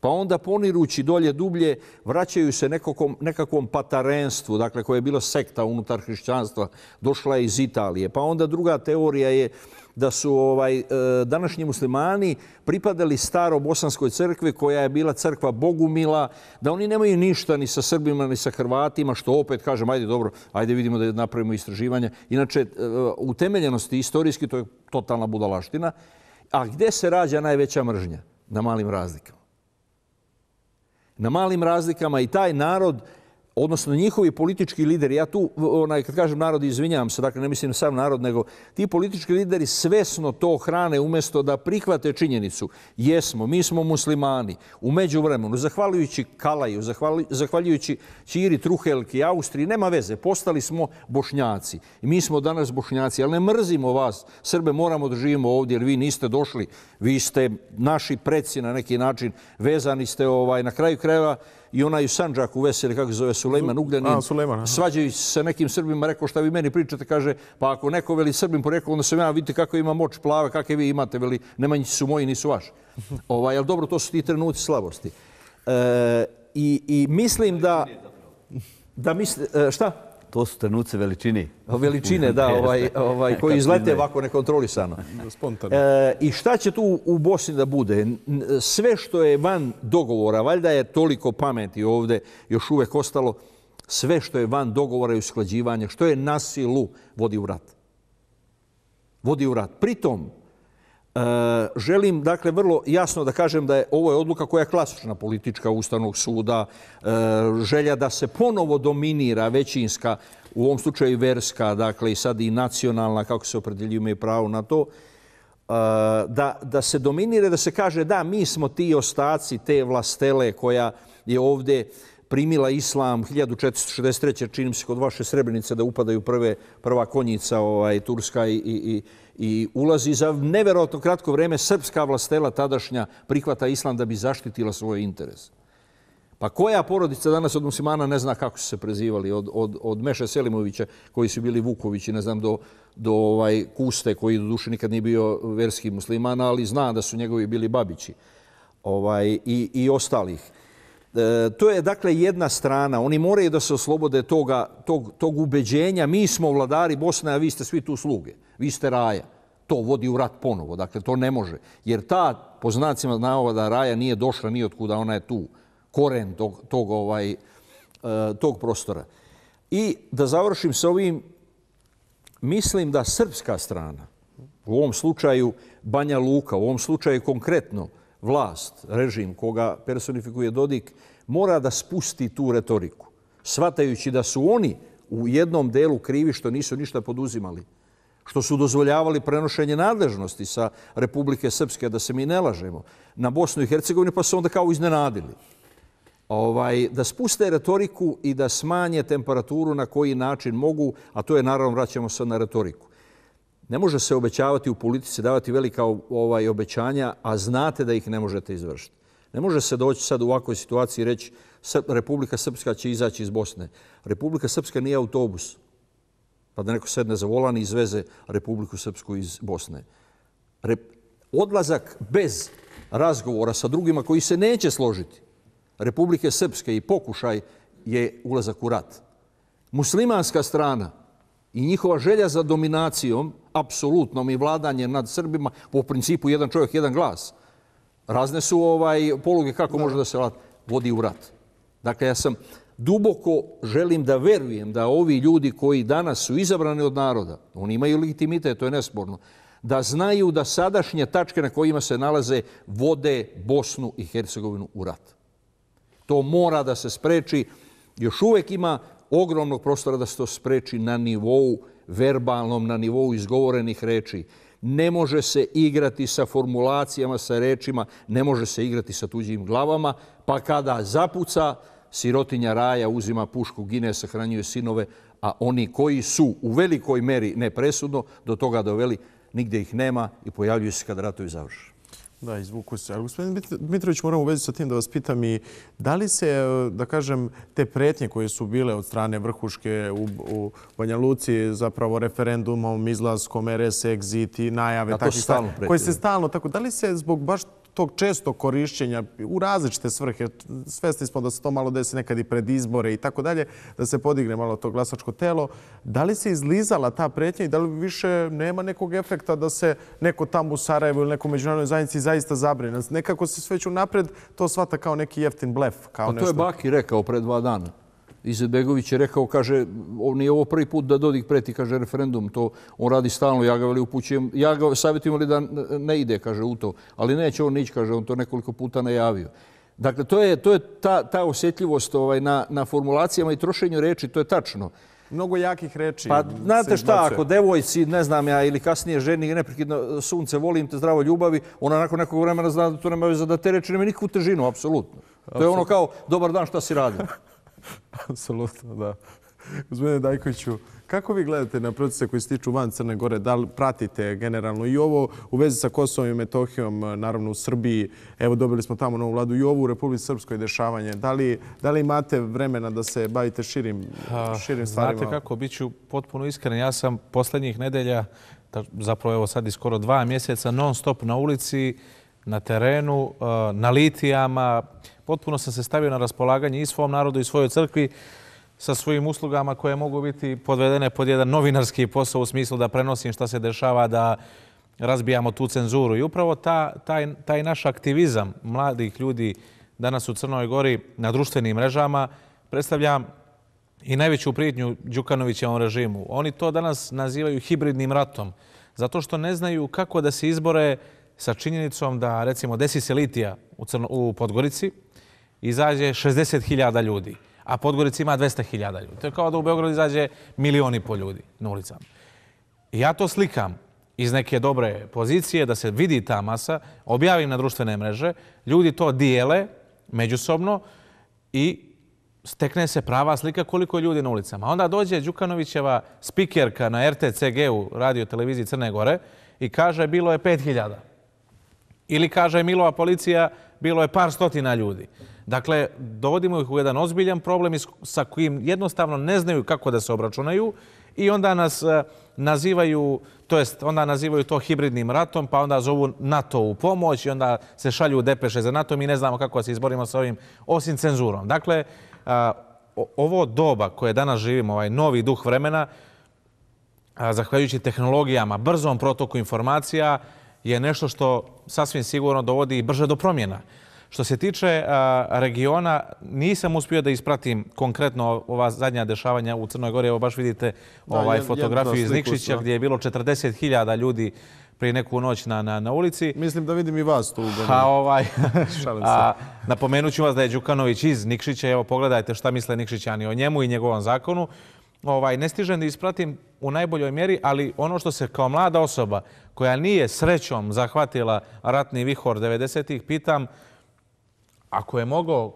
Pa onda ponirući dolje dublje, vraćaju se nekakvom, nekakvom patarenstvu, dakle koje je bilo sekta unutar hrišćanstva, došla je iz Italije. Pa onda druga teorija je da su ovaj, e, današnji muslimani pripadali staro bosanskoj crkvi koja je bila crkva Bogumila, da oni nemaju ništa ni sa Srbima ni sa Hrvatima, što opet kažem, ajde dobro, ajde vidimo da napravimo istraživanje. Inače, e, u temeljenosti istorijski to je totalna budalaština. A gdje se rađa najveća mržnja? Na malim razlikama. Na malim razlikama i taj narod odnosno na njihovi politički lideri, ja tu, onaj, kad kažem narod, izvinjavam se, dakle ne mislim na sam narod, nego ti politički lideri svesno to hrane umjesto da prihvate činjenicu. Jesmo, mi smo muslimani. Umeđu vremenu, zahvaljujući Kalaju, zahvaljujući Čiri, Truhelki, Austriji, nema veze, postali smo bošnjaci. I mi smo danas bošnjaci, ali ne mrzimo vas. Srbe moramo da živimo ovdje, jer vi niste došli. Vi ste naši preci na neki način, vezani ste ovaj, na kraju krajeva i onaj Sanđak u Veseli, kako se zove, Sulejman Ugljanin, svađajući sa nekim Srbima, rekao šta vi meni pričate, kaže, pa ako neko veli Srbim porekao, onda sam ja, vidite kako ima moć plave, kakve vi imate, veli, nemanjići su moji, nisu vaši. [laughs] Ovaj, ali dobro, to su ti trenuci slabosti. E, i, I mislim da... da misli, e, Šta? To su trenuce veličine. Veličine, da, [laughs] ovaj, ovaj, koji izlete ovako nekontrolisano. Spontano. E, I šta će tu u Bosni da bude? Sve što je van dogovora, valjda je toliko pameti ovde još uvek ostalo, sve što je van dogovora i usklađivanja, što je nasilu, vodi u rat. Vodi u rat. Pritom, Eh, želim, dakle, vrlo jasno da kažem da je ovo je odluka koja je klasična politička Ustavnog suda, eh, želja da se ponovo dominira većinska, u ovom slučaju verska, dakle, i sad i nacionalna, kako se opredeljuju me pravo na to, eh, da, da se dominire, da se kaže da, mi smo ti ostaci te vlastele koja je ovdje primila islam 1463. Činim se kod vaše Srebrenice da upadaju prve, prva konjica ovaj, turska i, i, i i ulazi za neverovatno kratko vreme srpska vlastela tadašnja prihvata islam da bi zaštitila svoje interes. Pa koja porodica danas od muslimana ne zna kako su se prezivali od, od, od Meša Selimovića koji su bili Vukovići, ne znam, do, do ovaj Kuste koji do duše nikad nije bio verski musliman, ali zna da su njegovi bili babići ovaj, i, i ostalih. E, to je dakle jedna strana. Oni moraju da se oslobode toga, tog, tog ubeđenja. Mi smo vladari Bosne, a vi ste svi tu sluge. Vi ste raja. To vodi u rat ponovo. Dakle, to ne može. Jer ta, po znacima znao da raja nije došla ni od kuda ona je tu. Koren tog, tog, ovaj, e, tog prostora. I da završim sa ovim, mislim da srpska strana, u ovom slučaju Banja Luka, u ovom slučaju konkretno, vlast, režim koga personifikuje Dodik, mora da spusti tu retoriku, shvatajući da su oni u jednom delu krivi što nisu ništa poduzimali, što su dozvoljavali prenošenje nadležnosti sa Republike Srpske, da se mi ne lažemo, na Bosnu i Hercegovini, pa su onda kao iznenadili. Ovaj, da spuste retoriku i da smanje temperaturu na koji način mogu, a to je naravno, vraćamo se na retoriku, Ne može se obećavati u politici, davati velika ovaj obećanja, a znate da ih ne možete izvršiti. Ne može se doći sad u ovakvoj situaciji i reći Republika Srpska će izaći iz Bosne. Republika Srpska nije autobus. Pa da neko sedne za volan i izveze Republiku Srpsku iz Bosne. odlazak bez razgovora sa drugima koji se neće složiti Republike Srpske i pokušaj je ulazak u rat. Muslimanska strana i njihova želja za dominacijom apsolutnom i vladanje nad Srbima, po principu jedan čovjek, jedan glas, razne su ovaj, poluge kako može da se vodi u rat. Dakle, ja sam duboko želim da verujem da ovi ljudi koji danas su izabrani od naroda, oni imaju legitimitet, to je nesporno, da znaju da sadašnje tačke na kojima se nalaze vode Bosnu i Hercegovinu u rat. To mora da se spreči. Još uvek ima ogromnog prostora da se to spreči na nivou Hrvatska verbalnom na nivou izgovorenih reči. Ne može se igrati sa formulacijama, sa rečima, ne može se igrati sa tuđim glavama, pa kada zapuca, sirotinja raja uzima pušku, gine, sahranjuje sinove, a oni koji su u velikoj meri nepresudno do toga doveli, nigde ih nema i pojavljuju se kad ratovi završi. Da, izvuku se. Gospodin Dmitrović, moram u vezi sa tim da vas pitam i da li se, da kažem, te pretnje koje su bile od strane Vrhuške u, u Banja Luci, zapravo referendumom, izlaskom, RS, exit i najave, takvi koje se stalno, tako, da li se zbog baš tog često korišćenja u različite svrhe, svesni smo da se to malo desi nekad i pred izbore i tako dalje, da se podigne malo to glasačko telo, da li se izlizala ta pretnja i da li više nema nekog efekta da se neko tamo u Sarajevu ili nekom međunarodnoj zajednici zaista zabrine? Nekako se sveću napred, to svata kao neki jeftin blef. Kao pa to je Baki rekao pred dva dana. Izetbegović je rekao, kaže, nije ovo prvi put da Dodik preti, kaže, referendum, to on radi stalno, ja ga veli upućujem, ja ga savjetujem li da ne ide, kaže, u to, ali neće on nić, kaže, on to nekoliko puta najavio. Dakle, to je, to je ta, ta osjetljivost ovaj, na, na formulacijama i trošenju reči, to je tačno. Mnogo jakih reči. Pa, znate šta, ako devojci, ne znam ja, ili kasnije ženi, neprekidno e, sunce, volim te, zdravo ljubavi, ona nakon nekog vremena zna da to nema veze, da te reči nema nikakvu težinu, apsolutno. To je ono kao, dobar dan, šta si radio? [laughs] Absolutno, [laughs] da. Gospodine Dajkoviću, kako vi gledate na procese koji se tiču van Crne Gore? Da li pratite generalno i ovo u vezi sa Kosovom i Metohijom, naravno u Srbiji, evo dobili smo tamo novu vladu, i ovo u Republike Srpskoj dešavanje. Da li, da li imate vremena da se bavite širim, širim stvarima? Znate kako, bit ću potpuno iskren. Ja sam poslednjih nedelja, zapravo evo sad i skoro dva mjeseca, non stop na ulici, na terenu, eh, na litijama. Potpuno sam se stavio na raspolaganje i svom narodu i svojoj crkvi sa svojim uslugama koje mogu biti podvedene pod jedan novinarski posao u smislu da prenosim šta se dešava, da razbijamo tu cenzuru. I upravo taj, taj naš aktivizam mladih ljudi danas u Crnoj Gori na društvenim mrežama predstavlja i najveću prijetnju Đukanovićevom režimu. Oni to danas nazivaju hibridnim ratom zato što ne znaju kako da se izbore sa činjenicom da, recimo, desi se litija u, u Podgorici, izađe 60.000 ljudi, a Podgorica ima 200.000 ljudi. To je kao da u Beogradu izađe milioni po ljudi na ulicama. ja to slikam iz neke dobre pozicije da se vidi ta masa, objavim na društvene mreže, ljudi to dijele međusobno i stekne se prava slika koliko je ljudi na ulicama. Onda dođe Đukanovićeva spikerka na RTCG u radio televiziji Crne Gore i kaže bilo je 5000 Ili, kaže Milova policija, bilo je par stotina ljudi. Dakle, dovodimo ih u jedan ozbiljan problem sa kojim jednostavno ne znaju kako da se obračunaju i onda nas eh, nazivaju, to jest onda nazivaju to hibridnim ratom, pa onda zovu NATO u pomoć i onda se šalju depeše za NATO. Mi ne znamo kako da se izborimo sa ovim, osim cenzurom. Dakle, eh, ovo doba koje danas živimo, ovaj novi duh vremena, eh, zahvaljujući tehnologijama, brzom protoku informacija, je nešto što sasvim sigurno dovodi brže do promjena. Što se tiče eh, regiona, nisam uspio da ispratim konkretno ova zadnja dešavanja u Crnoj Gori. Evo baš vidite ovaj fotografiju iz Nikšića gdje je bilo 40.000 ljudi prije neku noć na, na, na ulici. Mislim da vidim i vas tu. Ha, ovaj, [laughs] a, napomenuću vas da je Đukanović iz Nikšića. Evo pogledajte šta misle Nikšićani o njemu i njegovom zakonu ovaj, ne stižem da ispratim u najboljoj mjeri, ali ono što se kao mlada osoba koja nije srećom zahvatila ratni vihor 90-ih, pitam ako je mogao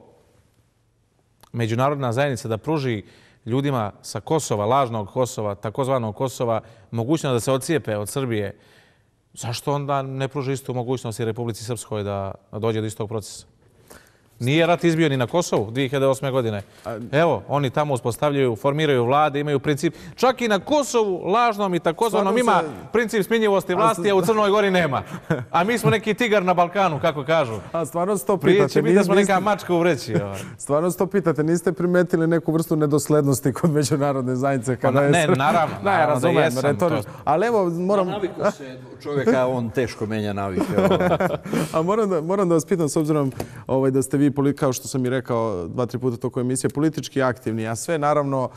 međunarodna zajednica da pruži ljudima sa Kosova, lažnog Kosova, takozvanog Kosova, mogućnost da se ocijepe od Srbije, zašto onda ne pruži istu mogućnost i Republici Srpskoj da dođe do istog procesa? Nije rat izbio ni na Kosovu 2008. godine. Evo, oni tamo uspostavljaju, formiraju vlade, imaju princip. Čak i na Kosovu, lažnom i takozvanom, ima princip smjenjivosti vlasti, a u Crnoj Gori nema. A mi smo neki tigar na Balkanu, kako kažu. A stvarno se to pitate. Prije će smo neka mačka u vreći. [laughs] Ovaj. Stvarno se to pitate. Niste primetili neku vrstu nedoslednosti kod međunarodne zajednice? Pa kada ne, naravno. Ne, razumijem. Retorič. Ali evo, moram... Naviku se čovjeka, on teško menja navike. [laughs] Ovaj. A moram da, moram da vas pitam, s obzirom ovaj, da ste vi vi, kao što sam i rekao dva, tri puta toko emisije, politički aktivni, a sve naravno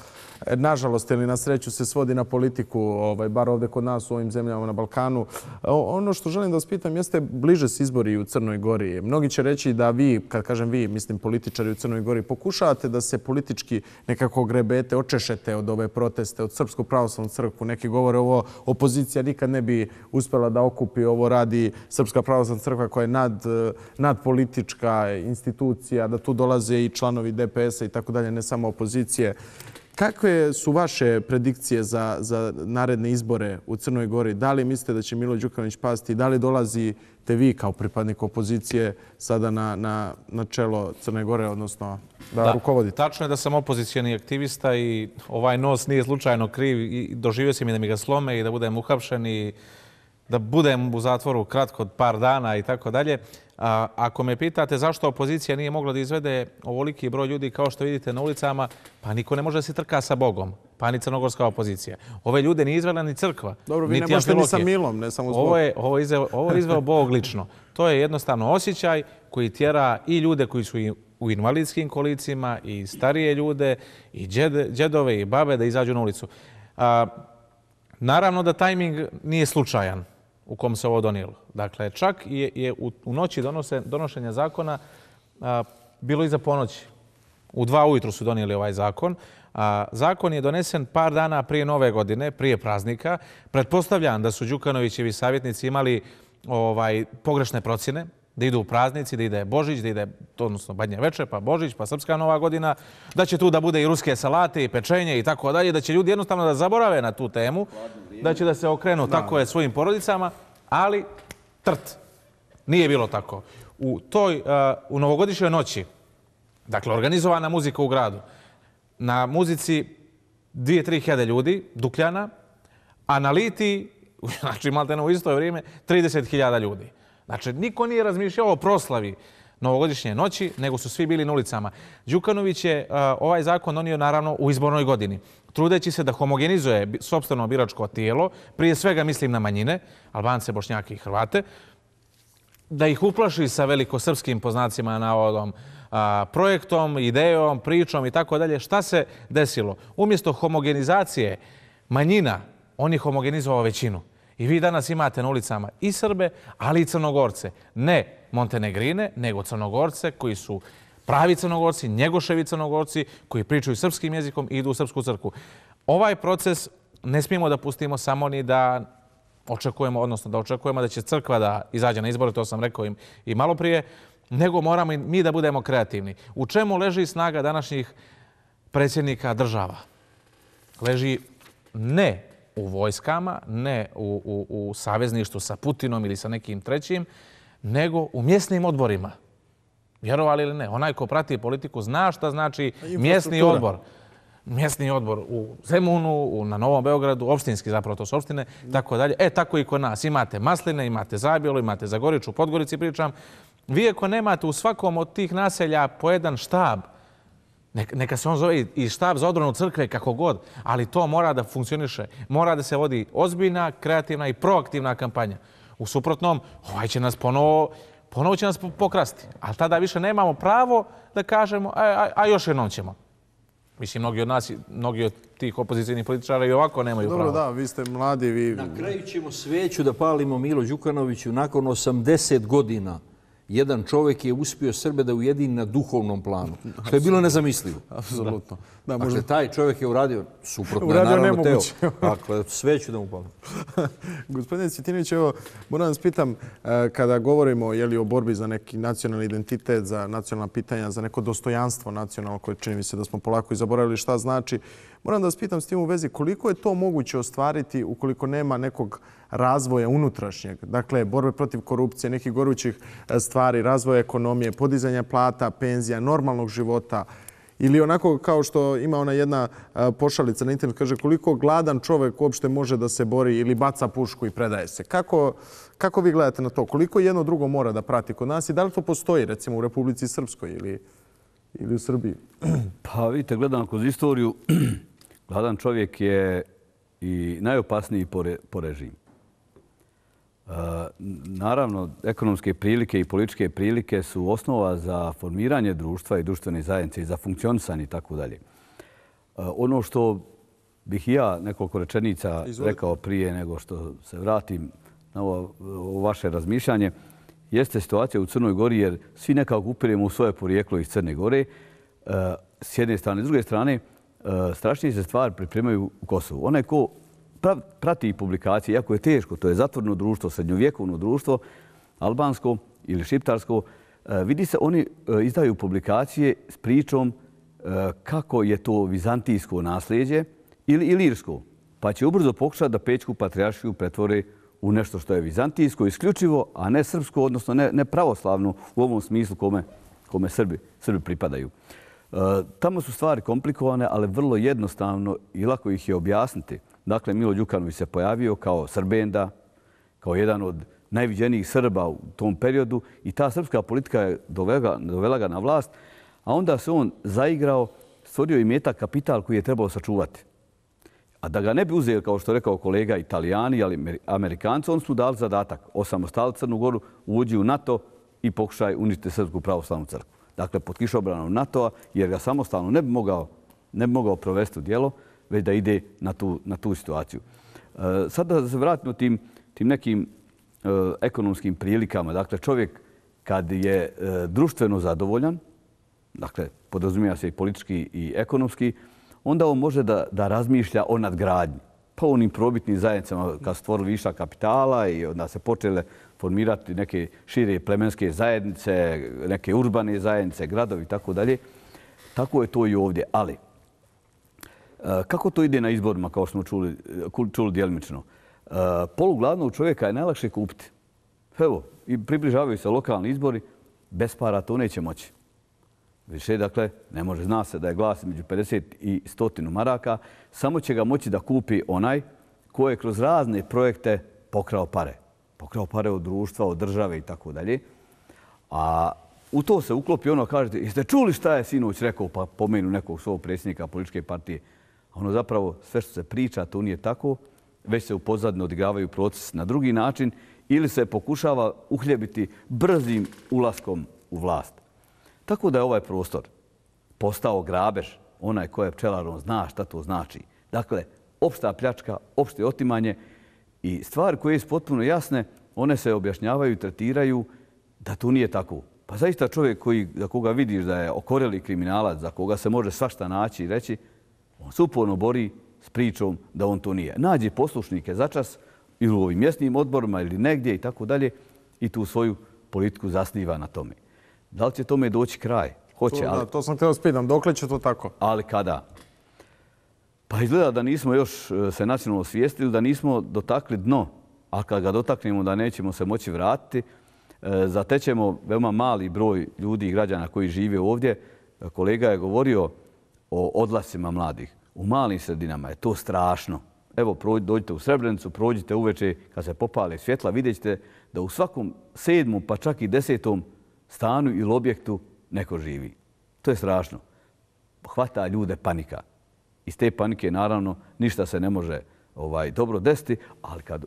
E, nažalost ili na sreću, se svodi na politiku, ovaj, bar ovdje kod nas u ovim zemljama na Balkanu. E, ono što želim da vas pitam jeste bliže se izbori u Crnoj Gori. Mnogi će reći da vi, kad kažem vi, mislim političari u Crnoj Gori, pokušavate da se politički nekako grebete, očešete od ove proteste, od Srpsku pravoslavnu crkvu. Neki govore ovo, opozicija nikad ne bi uspjela da okupi ovo radi Srpska pravoslavna crkva koja je nadpolitička institucija, da tu dolaze i članovi DPS-a i tako dalje, ne samo opozicije. Kakve su vaše predikcije za, za naredne izbore u Crnoj Gori? Da li mislite da će Milo Đukanović pasti? Da li dolazite vi kao pripadnik opozicije sada na, na, na čelo Crne Gore, odnosno da, da rukovodite? Tačno je da sam opozicijani aktivista i ovaj nos nije slučajno kriv. I doživio sam i da mi ga slome i da budem uhapšen. I da budem u zatvoru kratko od par dana i tako dalje. Ako me pitate zašto opozicija nije mogla da izvede ovoliki broj ljudi kao što vidite na ulicama, pa niko ne može da se trka sa Bogom, pa ni crnogorska opozicija. Ove ljude nije izvela ni crkva, Dobro, vi ne možete ni sa Milom, ne samo zbog. Ovo je, ovo ovo je izveo Bog lično. To je jednostavno osjećaj koji tjera i ljude koji su u invalidskim kolicima, i starije ljude, i džedove, i babe da izađu na ulicu. Naravno da tajming nije slučajan u kom se ovo donijelo. Dakle, čak je, je u, noći donose, donošenja zakona bilo iza ponoći. U dva ujutru su donijeli ovaj zakon. A, zakon je donesen par dana prije nove godine, prije praznika. Pretpostavljam da su Đukanovićevi savjetnici imali ovaj pogrešne procjene, da idu u praznici, da ide Božić, da ide, odnosno, Badnje večer, pa Božić, pa Srpska nova godina, da će tu da bude i ruske salate i pečenje i tako dalje, da će ljudi jednostavno da zaborave na tu temu da će da se okrenu tako je svojim porodicama, ali trt. Nije bilo tako. U toj, uh, u novogodišnjoj noći, dakle, organizovana muzika u gradu, na muzici dvije, tri hede ljudi, Dukljana, a na Liti, [laughs] znači, malte na u isto vrijeme, 30.000 ljudi. Znači, niko nije razmišljao o proslavi novogodišnje noći, nego su svi bili na ulicama. Đukanović je uh, ovaj zakon donio, naravno, u izbornoj godini trudeći se da homogenizuje sobstveno biračko tijelo, prije svega mislim na manjine, Albance, Bošnjake i Hrvate, da ih uplaši sa velikosrpskim poznacima na ovom projektom, idejom, pričom i tako dalje. Šta se desilo? Umjesto homogenizacije manjina, on je homogenizovao većinu. I vi danas imate na ulicama i Srbe, ali i Crnogorce. Ne Montenegrine, nego Crnogorce koji su pravi crnogorci, njegoševi crnogorci koji pričaju srpskim jezikom i idu u srpsku crku. Ovaj proces ne smijemo da pustimo samo ni da očekujemo, odnosno da očekujemo da će crkva da izađe na izbore, to sam rekao im i malo prije, nego moramo i mi da budemo kreativni. U čemu leži snaga današnjih predsjednika država? Leži ne u vojskama, ne u, u, u savezništu sa Putinom ili sa nekim trećim, nego u mjesnim odborima. Vjerovali ili ne, onaj ko prati politiku zna šta znači mjesni odbor. Mjesni odbor u Zemunu, na Novom Beogradu, opštinski zapravo to su opštine, tako dalje. E, tako i kod nas. Imate Masline, imate Zabijelo, imate Zagorić, u Podgorici pričam. Vi ako nemate u svakom od tih naselja po jedan štab, neka se on zove i štab za odronu crkve, kako god, ali to mora da funkcioniše. Mora da se vodi ozbiljna, kreativna i proaktivna kampanja. U suprotnom, ovaj će nas ponovo ponovo će nas pokrasti. Ali tada više nemamo pravo da kažemo, a, e, a, a još jednom ćemo. Mislim, mnogi od nas, mnogi od tih opozicijnih političara i ovako nemaju pravo. Dobro, da, vi ste mladi, vi... Na kraju ćemo sveću da palimo Milo Đukanoviću nakon 80 godina jedan čovjek je uspio Srbe da ujedini na duhovnom planu. Što je bilo nezamislivo. [laughs] Apsolutno. Da, dakle, možda... Dakle, taj čovjek je uradio suprotno. Uradio je naravno nemoguće. [laughs] Dakle, sve ću da mu pomoći. [laughs] Gospodine Cetinić, evo, moram vas pitam, e, kada govorimo je li, o borbi za neki nacionalni identitet, za nacionalna pitanja, za neko dostojanstvo nacionalno, koje čini mi se da smo polako i zaboravili šta znači, Moram da vas pitam s tim u vezi koliko je to moguće ostvariti ukoliko nema nekog razvoja unutrašnjeg, dakle borbe protiv korupcije, nekih gorućih e, stvari, razvoja ekonomije, podizanja plata, penzija, normalnog života ili onako kao što ima ona jedna e, pošalica na internetu, kaže koliko gladan čovek uopšte može da se bori ili baca pušku i predaje se. Kako, kako vi gledate na to? Koliko jedno drugo mora da prati kod nas i da li to postoji recimo u Republici Srpskoj ili ili u Srbiji? [clears throat] Pa vidite, gledam kroz istoriju, [clears throat] Gladan čovjek je i najopasniji po režimu. E, naravno, ekonomske prilike i političke prilike su osnova za formiranje društva i društvene zajednice i za funkcionisanje itd. E, ono što bih ja nekoliko rečenica rekao prije nego što se vratim na ovo vaše razmišljanje, jeste situacija u Crnoj Gori jer svi nekako upiremo u svoje porijeklo iz Crne Gore e, s jedne strane. S druge strane, Eh, strašnije se stvari pripremaju u Kosovu. Onaj ko prati publikacije, jako je teško, to je zatvorno društvo, srednjovjekovno društvo, albansko ili šiptarsko, eh, vidi se oni eh, izdaju publikacije s pričom kako je to vizantijsko nasljeđe ili ilirsko, pa će ubrzo pokušati da Pećku patrijaršiju pretvore u nešto što je vizantijsko isključivo, a ne srpsko, odnosno ne pravoslavno u ovom smislu kome Srbi pripadaju. Eh, tamo su stvari komplikovane, ali vrlo jednostavno i lako ih je objasniti. Dakle, Milo Đukanović se pojavio kao Srbenda, kao jedan od najviđenijih Srba u tom periodu i ta srpska politika je dovela ga na vlast, a onda se on zaigrao, stvorio i meta kapital koji je trebalo sačuvati. A da ga ne bi uzeli, kao što je rekao kolega italijani, ali amerikanci, oni su dali zadatak, osamostali Crnu Goru, uđi u NATO i pokušaj uništiti Srpsku pravoslavnu crkvu dakle pod kišobranom NATO-a, jer ga samostalno ne bi mogao, ne bi mogao provesti u dijelo, već da ide na tu, na tu situaciju. E, sada da se vratimo tim, tim nekim e, ekonomskim prilikama. Dakle, čovjek kad je e, društveno zadovoljan, dakle, podrazumija se i politički i ekonomski, onda on može da, da razmišlja o nadgradnji. Pa onim probitnim zajednicama kad stvorili viša kapitala i onda se počele formirati neke šire plemenske zajednice, neke urbane zajednice, gradovi i tako dalje. Tako je to i ovdje. Ali, e, kako to ide na izborima, kao smo čuli dijelimično? E, polu glavnog čovjeka je najlakše kupiti. Evo, približavaju se lokalni izbori, bez para to neće moći. Više, dakle, ne može zna se da je glas među 50 i 100 maraka, samo će ga moći da kupi onaj koji je kroz razne projekte pokrao pare pokrao pare od društva, od države i tako dalje. A u to se uklopi ono, kažete, jeste čuli šta je sinoć rekao pa pomenu nekog svog predsjednika političke partije? A ono zapravo sve što se priča, to nije tako, već se u pozadnju odigravaju proces na drugi način ili se pokušava uhljebiti brzim ulaskom u vlast. Tako da je ovaj prostor postao grabež, onaj ko je pčelarom zna šta to znači. Dakle, opšta pljačka, opšte otimanje, I stvari koje su potpuno jasne, one se objašnjavaju i tretiraju da to nije tako. Pa zaista čovjek koji, za koga vidiš da je okoreli kriminalac, za koga se može svašta naći i reći, on se uporno bori s pričom da on to nije. Nađe poslušnike za čas ili u ovim mjestnim odborima ili negdje i tako dalje i tu svoju politiku zasniva na tome. Da li će tome doći kraj? Hoće, ali... To sam htio spitam. Dokle će to tako? Ali kada? Pa izgleda da nismo još e, se nacionalno svijestili, da nismo dotakli dno, a kad ga dotaknemo da nećemo se moći vratiti, e, zatećemo veoma mali broj ljudi i građana koji žive ovdje. E, kolega je govorio o odlasima mladih. U malim sredinama je to strašno. Evo, dođite u Srebrenicu, prođite uveče kad se popale svjetla, vidjet ćete da u svakom sedmom pa čak i desetom stanu ili objektu neko živi. To je strašno. Hvata ljude panika iz te panike naravno ništa se ne može ovaj, dobro desiti, ali kad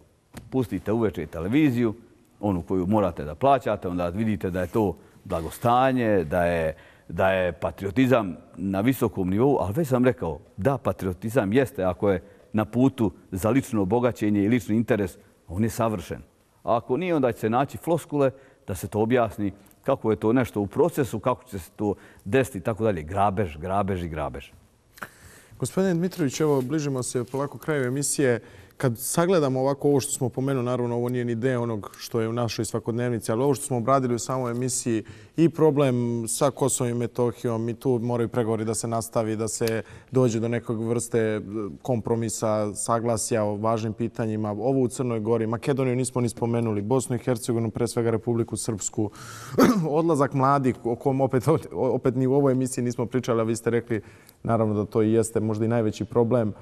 pustite uveče televiziju, onu koju morate da plaćate, onda vidite da je to blagostanje, da je patriotizam na visokom nivou, ali već sam rekao da patriotizam jeste ako je na putu za lično obogaćenje i lični interes, on je savršen. A ako nije, onda će se naći floskule da se to objasni kako je to nešto u procesu, kako će se to desiti i tako dalje. Grabež, grabež i grabež. Gospodine Dmitrović, evo, bližimo se polako kraju emisije kad sagledamo ovako ovo što smo pomenuli, naravno ovo nije ni deo onog što je u našoj svakodnevnici, ali ovo što smo obradili u samoj emisiji i problem sa Kosovom i Metohijom i tu moraju pregovori da se nastavi, da se dođe do nekog vrste kompromisa, saglasja o važnim pitanjima. Ovo u Crnoj Gori, Makedoniju nismo ni spomenuli, Bosnu i Hercegovinu, pre svega Republiku Srpsku, [clears throat] odlazak mladih, o kom opet, opet ni u ovoj emisiji nismo pričali, a vi ste rekli naravno da to i jeste možda i najveći problem.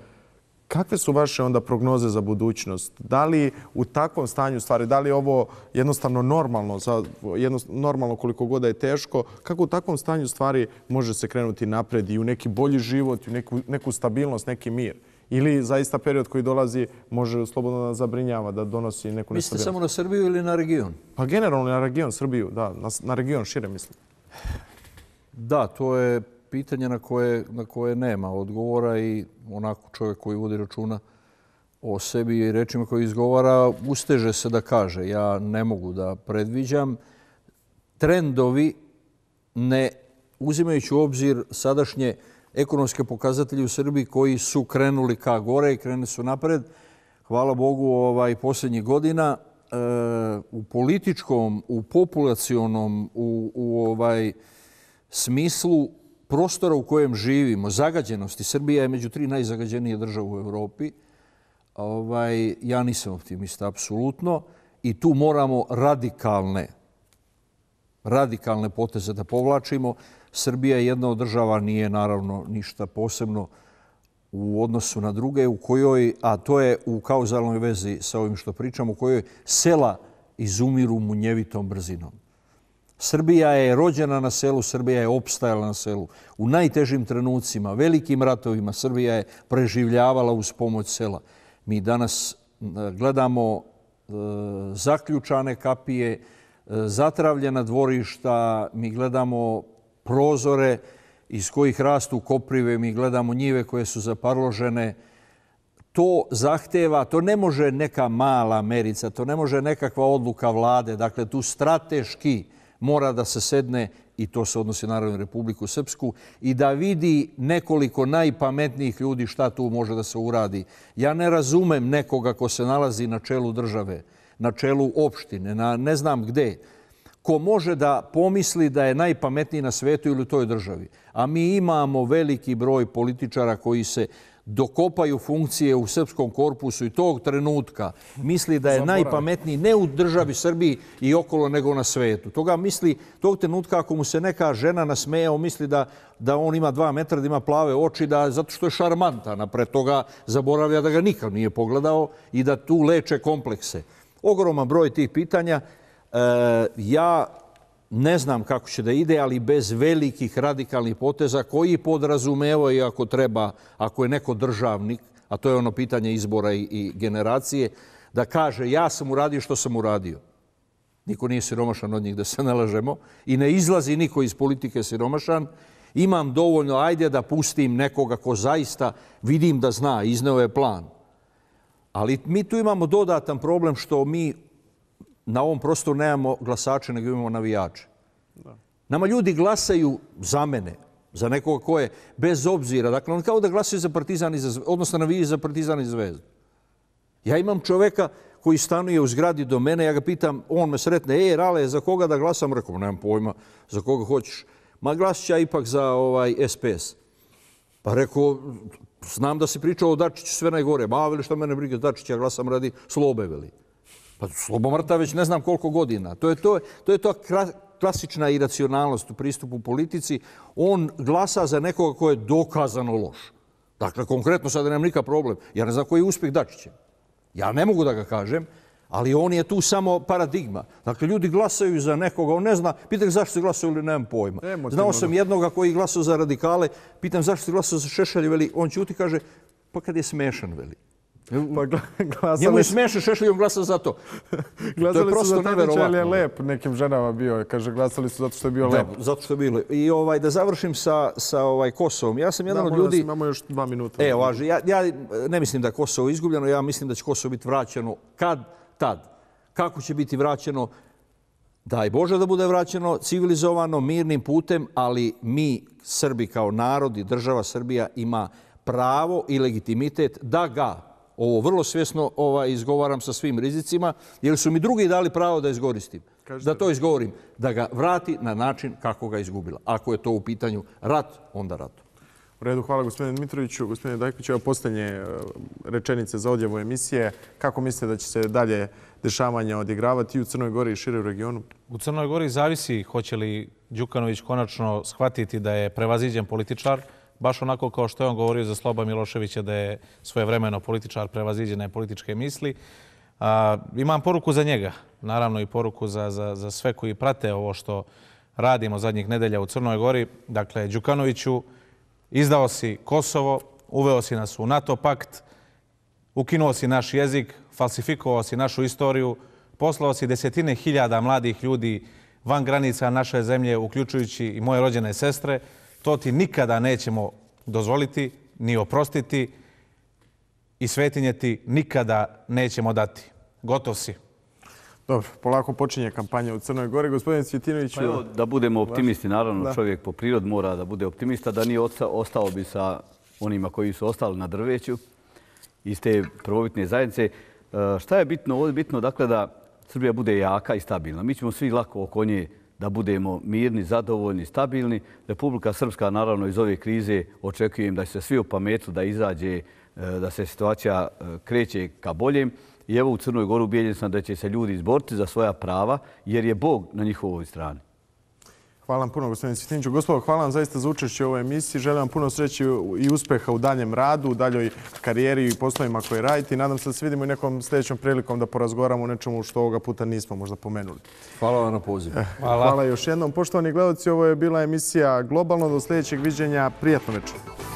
Kakve su vaše onda prognoze za budućnost? Da li u takvom stanju stvari, da li je ovo jednostavno normalno, za, jednostavno, normalno koliko god je teško, kako u takvom stanju stvari može se krenuti napred i u neki bolji život, i u neku, neku stabilnost, neki mir? Ili zaista period koji dolazi može slobodno da zabrinjava, da donosi neku nestabilnost? Mislite samo na Srbiju ili na region? Pa generalno na region Srbiju, da, na region šire mislim. Da, to je pitanja na koje, na koje nema odgovora i onako čovjek koji vodi računa o sebi i rečima koje izgovara, usteže se da kaže. Ja ne mogu da predviđam. Trendovi, ne uzimajući u obzir sadašnje ekonomske pokazatelje u Srbiji koji su krenuli ka gore i krene su napred, hvala Bogu, ovaj, posljednjih godina, e, u političkom, u populacionom, u, u ovaj smislu prostora u kojem živimo, zagađenosti, Srbija je među tri najzagađenije države u Evropi, ovaj, ja nisam optimista, apsolutno, i tu moramo radikalne, radikalne poteze da povlačimo. Srbija je jedna od država, nije naravno ništa posebno u odnosu na druge, u kojoj, a to je u kauzalnoj vezi sa ovim što pričamo, u kojoj sela izumiru munjevitom brzinom. Srbija je rođena na selu, Srbija je opstajala na selu. U najtežim trenucima, velikim ratovima, Srbija je preživljavala uz pomoć sela. Mi danas e, gledamo e, zaključane kapije, e, zatravljena dvorišta, mi gledamo prozore iz kojih rastu koprive, mi gledamo njive koje su zaparložene. To zahteva, to ne može neka mala merica, to ne može nekakva odluka vlade. Dakle, tu strateški mora da se sedne, i to se odnosi naravno Republiku Srpsku, i da vidi nekoliko najpametnijih ljudi šta tu može da se uradi. Ja ne razumem nekoga ko se nalazi na čelu države, na čelu opštine, na ne znam gde, ko može da pomisli da je najpametniji na svetu ili u toj državi. A mi imamo veliki broj političara koji se dokopaju funkcije u srpskom korpusu i tog trenutka misli da je najpametniji ne u državi Srbiji i okolo nego na svetu. Toga misli, tog trenutka ako mu se neka žena nasmeja, on misli da, da on ima dva metra, da ima plave oči, da, zato što je šarmanta, napred toga zaboravlja da ga nikad nije pogledao i da tu leče komplekse. Ogroman broj tih pitanja. E, ja ne znam kako će da ide, ali bez velikih radikalnih poteza koji podrazumevaju ako treba, ako je neko državnik, a to je ono pitanje izbora i generacije, da kaže ja sam uradio što sam uradio. Niko nije siromašan od njih da se [laughs] nalažemo i ne izlazi niko iz politike siromašan. Imam dovoljno, ajde da pustim nekoga ko zaista vidim da zna, izneo je plan. Ali mi tu imamo dodatan problem što mi na ovom prostoru nemamo glasače, nego imamo navijače. Nama ljudi glasaju za mene, za nekoga ko je bez obzira. Dakle, on kao da glasaju za partizan, odnosno navijaju za partizan i zvezdu. Ja imam čoveka koji stanuje u zgradi do mene, ja ga pitam, on me sretne, e, Rale, za koga da glasam? Rekom, nemam pojma, za koga hoćeš. Ma glasit ću ja ipak za ovaj SPS. Pa rekao, znam da si pričao o Dačiću sve najgore. Ma, veli, što mene briga, Dačić, ja glasam radi slobe, veli. Pa slobomrta već ne znam koliko godina. To je to, to, je to klasična iracionalnost u pristupu politici. On glasa za nekoga ko je dokazano loš. Dakle, konkretno sada nemam nikakav problem. Ja ne znam koji je uspjeh će. Ja ne mogu da ga kažem, ali on je tu samo paradigma. Dakle, ljudi glasaju za nekoga, on ne zna, pitak zašto se glasao ili nemam pojma. Znao sam jednoga koji je glasao za radikale, pitam zašto se glasao za Šešelj, veli, on će uti kaže, pa kad je smešan, veli pa glasali... Njemu smešaš, šešli on glasa za to. [laughs] glasali su za Tadić, ali je lep ono. nekim ženama bio. Kaže, glasali su zato što je bio da, lep. zato što je bilo. I ovaj, da završim sa, sa ovaj Kosovom. Ja sam jedan od ljudi... Da, imamo još dva minuta. E, važi, ja, ja ne mislim da je Kosovo izgubljeno, ja mislim da će Kosovo biti vraćeno kad, tad. Kako će biti vraćeno, Daj Bože da bude vraćeno civilizovano, mirnim putem, ali mi, Srbi kao narod i država Srbija, ima pravo i legitimitet da ga ovo vrlo svjesno ovaj, izgovaram sa svim rizicima, jer su mi drugi dali pravo da izgoristim, da to izgovorim, da ga vrati na način kako ga izgubila. Ako je to u pitanju rat, onda rat. U redu, hvala gospodine Dmitroviću. Gospodine Dajkvić, ovo postanje e, rečenice za odjevu emisije. Kako mislite da će se dalje dešavanja odigravati u Crnoj Gori i šire u regionu? U Crnoj Gori zavisi hoće li Đukanović konačno shvatiti da je prevaziđen političar, baš onako kao što je on govorio za Sloba Miloševića da je svojevremeno vremeno političar prevaziđene političke misli. Imam poruku za njega, naravno i poruku za sve koji prate ovo što radimo zadnjih nedelja u Crnoj Gori. Dakle, Đukanoviću, izdao si Kosovo, uveo si nas u NATO pakt, ukinuo si naš jezik, falsifikovao si našu istoriju, poslao si desetine hiljada mladih ljudi van granica naše zemlje, uključujući i moje rođene sestre, to ti nikada nećemo dozvoliti ni oprostiti i svetinje ti nikada nećemo dati. Gotov si. Dobro, polako počinje kampanja u Crnoj Gori. Gospodin Cvjetinović... Pa da budemo optimisti, naravno čovjek po prirod mora da bude optimista, da nije ostao bi sa onima koji su ostali na drveću iz te prvobitne zajednice. E, šta je bitno? Ovo je bitno dakle, da Srbija bude jaka i stabilna. Mi ćemo svi lako oko nje da budemo mirni, zadovoljni, stabilni. Republika Srpska, naravno, iz ove krize očekujem da će se svi u pametu da izađe, e, da se situacija e, kreće ka boljem. I evo u Crnoj Goru ubijeljen sam da će se ljudi izboriti za svoja prava, jer je Bog na njihovoj strani. Hvala vam puno, gospodine Cvitinđu. Gospodo, hvala vam zaista za učešće u ovoj emisiji. Želim vam puno sreće i uspeha u daljem radu, u daljoj karijeri i poslovima koje radite. Nadam se da se vidimo i nekom sljedećom prilikom da porazgovaramo o nečemu što ovoga puta nismo možda pomenuli. Hvala vam na poziv. Eh, hvala. hvala još jednom. Poštovani gledoci, ovo je bila emisija Globalno. Do sljedećeg viđenja. Prijatno večer.